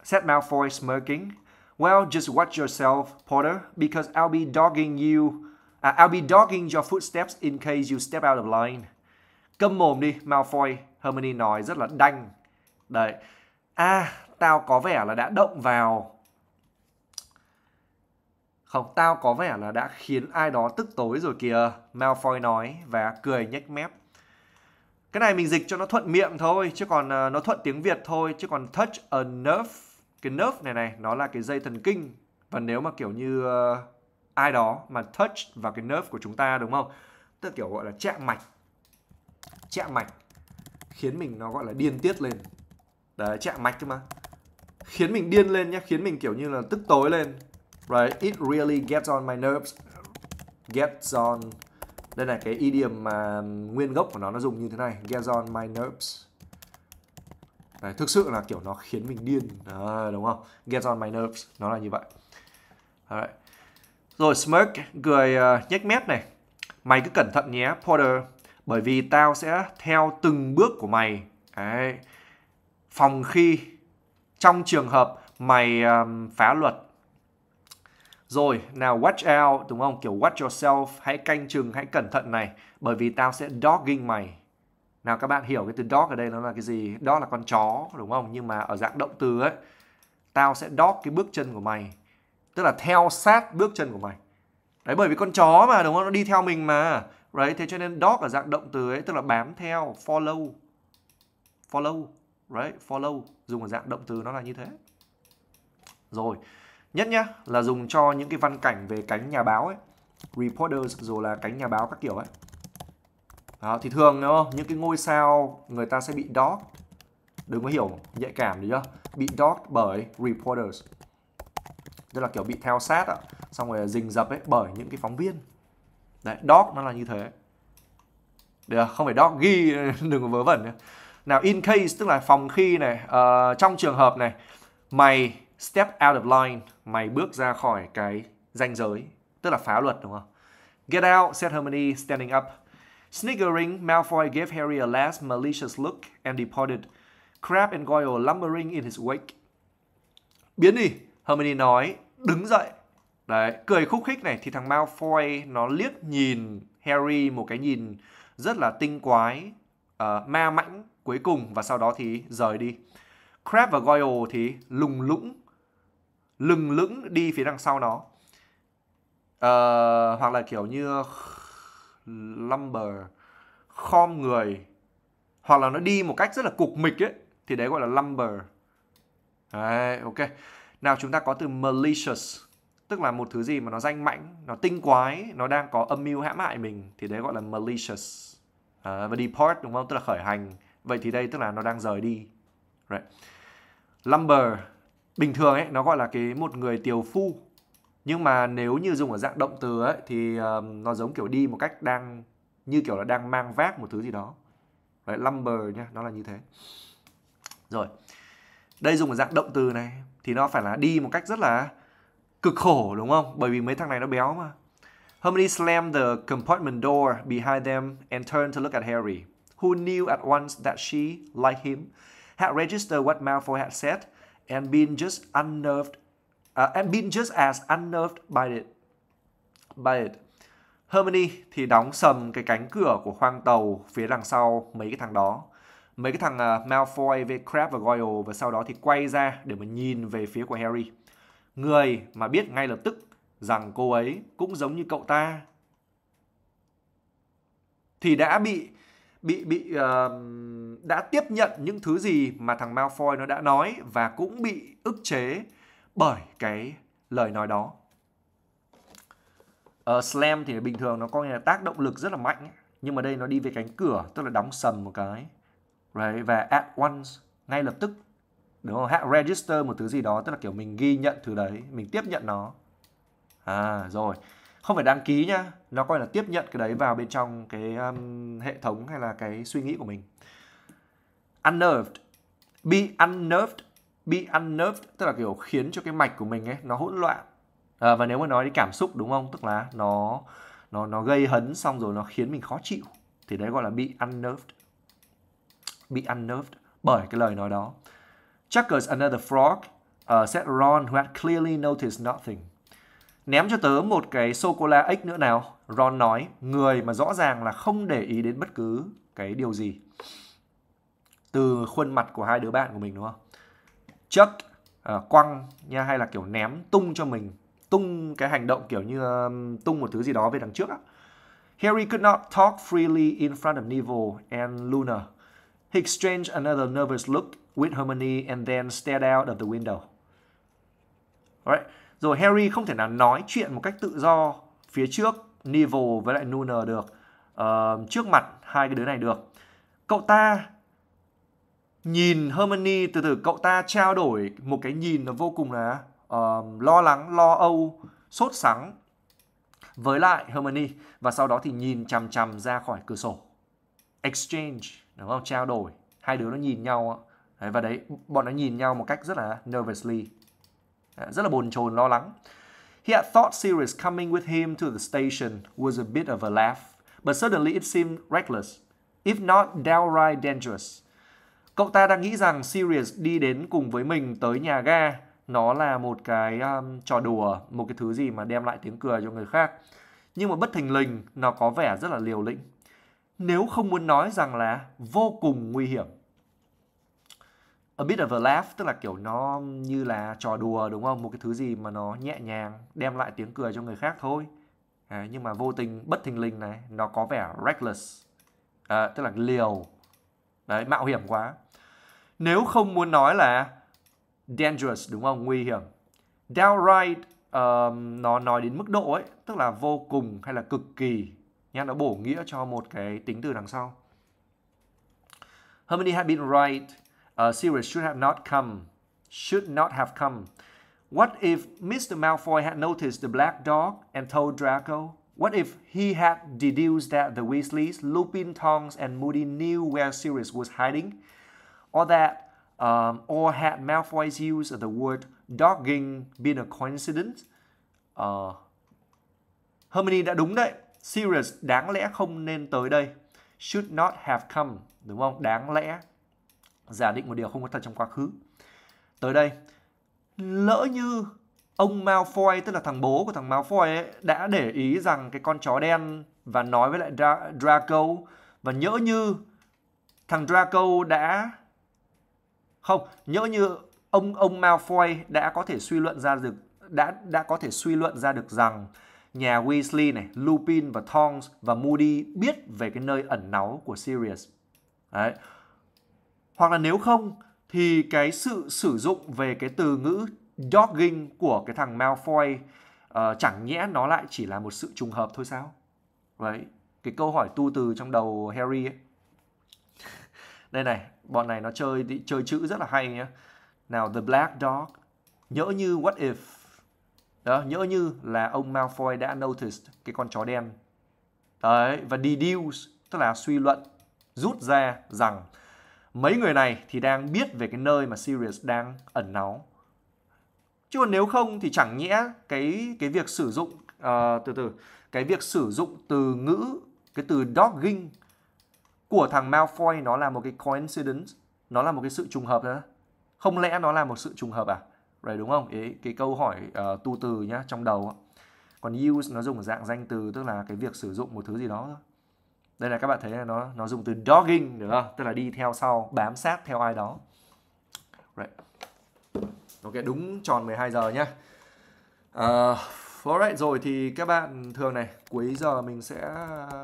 said Malfoy smirking well just watch yourself Potter because I'll be dogging you uh, I'll be dogging your footsteps in case you step out of line câm mồm đi Malfoy Hermione nói rất là đanh đấy a à, tao có vẻ là đã động vào không, tao có vẻ là đã khiến ai đó tức tối rồi kìa, Malfoy nói và cười nhếch mép. Cái này mình dịch cho nó thuận miệng thôi, chứ còn uh, nó thuận tiếng Việt thôi, chứ còn touch a nerve, cái nerve này này, nó là cái dây thần kinh. Và nếu mà kiểu như uh, ai đó mà touch vào cái nerve của chúng ta đúng không? Tức kiểu gọi là chạm mạch. Chạm mạch khiến mình nó gọi là điên tiết lên. Đấy, chạm mạch chứ mà. Khiến mình điên lên nhá, khiến mình kiểu như là tức tối lên right it really gets on my nerves gets on đây là cái idiom mà um, nguyên gốc của nó nó dùng như thế này gets on my nerves Đấy, thực sự là kiểu nó khiến mình điên à, đúng không gets on my nerves nó là như vậy Alright. rồi smirk cười uh, nhếch mép này mày cứ cẩn thận nhé Porter bởi vì tao sẽ theo từng bước của mày Đấy. phòng khi trong trường hợp mày um, phá luật rồi, nào watch out, đúng không? Kiểu watch yourself, hãy canh chừng, hãy cẩn thận này. Bởi vì tao sẽ dogging mày. Nào các bạn hiểu cái từ dog ở đây nó là cái gì? đó là con chó, đúng không? Nhưng mà ở dạng động từ ấy, tao sẽ dog cái bước chân của mày. Tức là theo sát bước chân của mày. Đấy, bởi vì con chó mà, đúng không? Nó đi theo mình mà. Đấy, thế cho nên dog ở dạng động từ ấy, tức là bám theo, follow. Follow, right? Follow, dùng ở dạng động từ nó là như thế. Rồi, nhất nhá là dùng cho những cái văn cảnh về cánh nhà báo ấy reporters rồi là cánh nhà báo các kiểu ấy đó, thì thường đúng không? những cái ngôi sao người ta sẽ bị dog đừng có hiểu nhạy cảm gì chưa bị dog bởi reporters tức là kiểu bị theo sát ạ xong rồi rình dập ấy bởi những cái phóng viên đấy dog nó là như thế được không phải dog ghi đừng có vớ vẩn nữa. nào in case tức là phòng khi này uh, trong trường hợp này mày step out of line mày bước ra khỏi cái ranh giới tức là phá luật đúng không get out said Hermione standing up sniggering Malfoy gave Harry a last malicious look and departed Crab and Goyle lumbering in his wake biến đi Hermione nói đứng dậy đấy cười khúc khích này thì thằng Malfoy nó liếc nhìn Harry một cái nhìn rất là tinh quái uh, ma mãnh cuối cùng và sau đó thì rời đi Crab và Goyle thì lùng lũng lừng lững đi phía đằng sau nó uh, hoặc là kiểu như lumber khom người hoặc là nó đi một cách rất là cục mịch ấy thì đấy gọi là lumber đấy ok nào chúng ta có từ malicious tức là một thứ gì mà nó danh mãnh nó tinh quái nó đang có âm mưu hãm hại mình thì đấy gọi là malicious à, và depart đúng không tức là khởi hành vậy thì đây tức là nó đang rời đi right. lumber bình thường ấy nó gọi là cái một người tiều phu nhưng mà nếu như dùng ở dạng động từ ấy thì uh, nó giống kiểu đi một cách đang như kiểu là đang mang vác một thứ gì đó đấy lumber nhá nó là như thế rồi đây dùng ở dạng động từ này thì nó phải là đi một cách rất là cực khổ đúng không bởi vì mấy thằng này nó béo mà Hermione slammed the compartment door behind them and turned to look at Harry who knew at once that she like him had registered what Malfoy had said and been just unnerved uh, and been just as unnerved by it. By it. Hermione thì đóng sầm cái cánh cửa của khoang tàu phía đằng sau mấy cái thằng đó. Mấy cái thằng uh, Malfoy với Crabbe và Goyle và sau đó thì quay ra để mà nhìn về phía của Harry. Người mà biết ngay lập tức rằng cô ấy cũng giống như cậu ta thì đã bị bị bị uh, đã tiếp nhận những thứ gì mà thằng Malfoy nó đã nói và cũng bị ức chế bởi cái lời nói đó. Ở ờ, slam thì bình thường nó coi nghĩa là tác động lực rất là mạnh ấy. nhưng mà đây nó đi về cánh cửa tức là đóng sầm một cái right? và at once ngay lập tức đúng không? Hack register một thứ gì đó tức là kiểu mình ghi nhận thứ đấy, mình tiếp nhận nó. À rồi, không phải đăng ký nhá, nó coi là tiếp nhận cái đấy vào bên trong cái um, hệ thống hay là cái suy nghĩ của mình unnerved be unnerved be unnerved tức là kiểu khiến cho cái mạch của mình ấy nó hỗn loạn à, và nếu mà nói đi cảm xúc đúng không tức là nó nó nó gây hấn xong rồi nó khiến mình khó chịu thì đấy gọi là bị unnerved bị unnerved bởi cái lời nói đó chuckles another frog uh, said Ron who had clearly noticed nothing ném cho tớ một cái sô cô la ếch nữa nào Ron nói người mà rõ ràng là không để ý đến bất cứ cái điều gì từ khuôn mặt của hai đứa bạn của mình đúng không chuck uh, à, quăng nha hay là kiểu ném tung cho mình tung cái hành động kiểu như um, tung một thứ gì đó về đằng trước á Harry could not talk freely in front of Neville and Luna. He exchanged another nervous look with Hermione and then stared out of the window. Alright. Rồi Harry không thể nào nói chuyện một cách tự do phía trước Neville với lại Luna được. Uh, trước mặt hai cái đứa này được. Cậu ta nhìn Hermione từ từ cậu ta trao đổi một cái nhìn nó vô cùng là uh, lo lắng, lo âu, sốt sắng với lại Hermione và sau đó thì nhìn chằm chằm ra khỏi cửa sổ. Exchange, đúng không? Trao đổi. Hai đứa nó nhìn nhau. Đấy, và đấy, bọn nó nhìn nhau một cách rất là nervously. Rất là bồn chồn lo lắng. He had thought Sirius coming with him to the station was a bit of a laugh, but suddenly it seemed reckless, if not downright dangerous. Cậu ta đang nghĩ rằng Sirius đi đến cùng với mình tới nhà ga nó là một cái um, trò đùa, một cái thứ gì mà đem lại tiếng cười cho người khác. Nhưng mà bất thình lình nó có vẻ rất là liều lĩnh. Nếu không muốn nói rằng là vô cùng nguy hiểm. A bit of a laugh tức là kiểu nó như là trò đùa đúng không? Một cái thứ gì mà nó nhẹ nhàng đem lại tiếng cười cho người khác thôi. À, nhưng mà vô tình bất thình lình này nó có vẻ reckless. À, tức là liều. Đấy, mạo hiểm quá nếu không muốn nói là dangerous đúng không nguy hiểm downright um, nó nói đến mức độ ấy tức là vô cùng hay là cực kỳ nha nó bổ nghĩa cho một cái tính từ đằng sau Harmony had been right uh, Sirius should have not come should not have come what if Mr. Malfoy had noticed the black dog and told Draco What if he had deduced that the Weasleys, Lupin, Tongs, and Moody knew where Sirius was hiding? or that um, or had Malfoy's use of the word dogging been a coincidence? Uh, Hermione đã đúng đấy. Sirius đáng lẽ không nên tới đây. Should not have come. Đúng không? Đáng lẽ. Giả định một điều không có thật trong quá khứ. Tới đây. Lỡ như ông Malfoy, tức là thằng bố của thằng Malfoy ấy, đã để ý rằng cái con chó đen và nói với lại Dra Draco và nhỡ như thằng Draco đã không, nhỡ như ông ông Malfoy đã có thể suy luận ra được đã đã có thể suy luận ra được rằng nhà Weasley này, Lupin và Tongs và Moody biết về cái nơi ẩn náu của Sirius. Đấy. Hoặc là nếu không thì cái sự sử dụng về cái từ ngữ dogging của cái thằng Malfoy uh, chẳng nhẽ nó lại chỉ là một sự trùng hợp thôi sao? Đấy, cái câu hỏi tu từ trong đầu Harry ấy. Đây này, bọn này nó chơi chơi chữ rất là hay nhé nào the black dog nhỡ như what if đó nhỡ như là ông Malfoy đã noticed cái con chó đen đấy và deduce tức là suy luận rút ra rằng mấy người này thì đang biết về cái nơi mà Sirius đang ẩn náu chứ còn nếu không thì chẳng nhẽ cái cái việc sử dụng uh, từ từ cái việc sử dụng từ ngữ cái từ dogging của thằng Malfoy nó là một cái coincidence nó là một cái sự trùng hợp nữa không lẽ nó là một sự trùng hợp à rồi đúng không Đấy, cái câu hỏi uh, tu từ nhá trong đầu còn use nó dùng ở dạng danh từ tức là cái việc sử dụng một thứ gì đó đây là các bạn thấy là nó nó dùng từ dogging được không tức là đi theo sau bám sát theo ai đó right. ok đúng tròn 12 giờ nhá uh, alright rồi thì các bạn thường này cuối giờ mình sẽ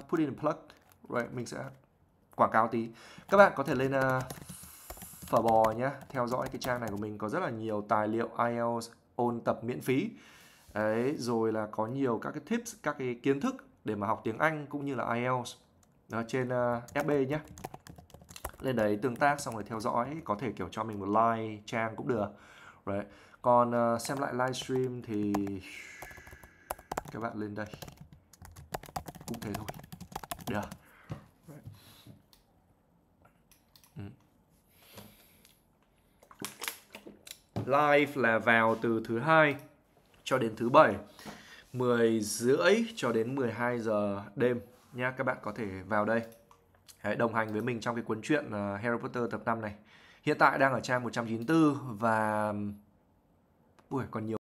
put in a plug right mình sẽ quảng cáo tí các bạn có thể lên uh, phở bò nhé theo dõi cái trang này của mình có rất là nhiều tài liệu IELTS ôn tập miễn phí Đấy, rồi là có nhiều các cái tips các cái kiến thức để mà học tiếng Anh cũng như là IELTS Đó, à, trên uh, à, FB nhé lên đấy tương tác xong rồi theo dõi có thể kiểu cho mình một like trang cũng được rồi còn uh, xem lại livestream thì các bạn lên đây cũng thế thôi được live là vào từ thứ hai cho đến thứ bảy 10 rưỡi cho đến 12 giờ đêm nha các bạn có thể vào đây hãy đồng hành với mình trong cái cuốn truyện ờ, Harry Potter tập 5 này hiện tại đang ở trang 194 và ui còn nhiều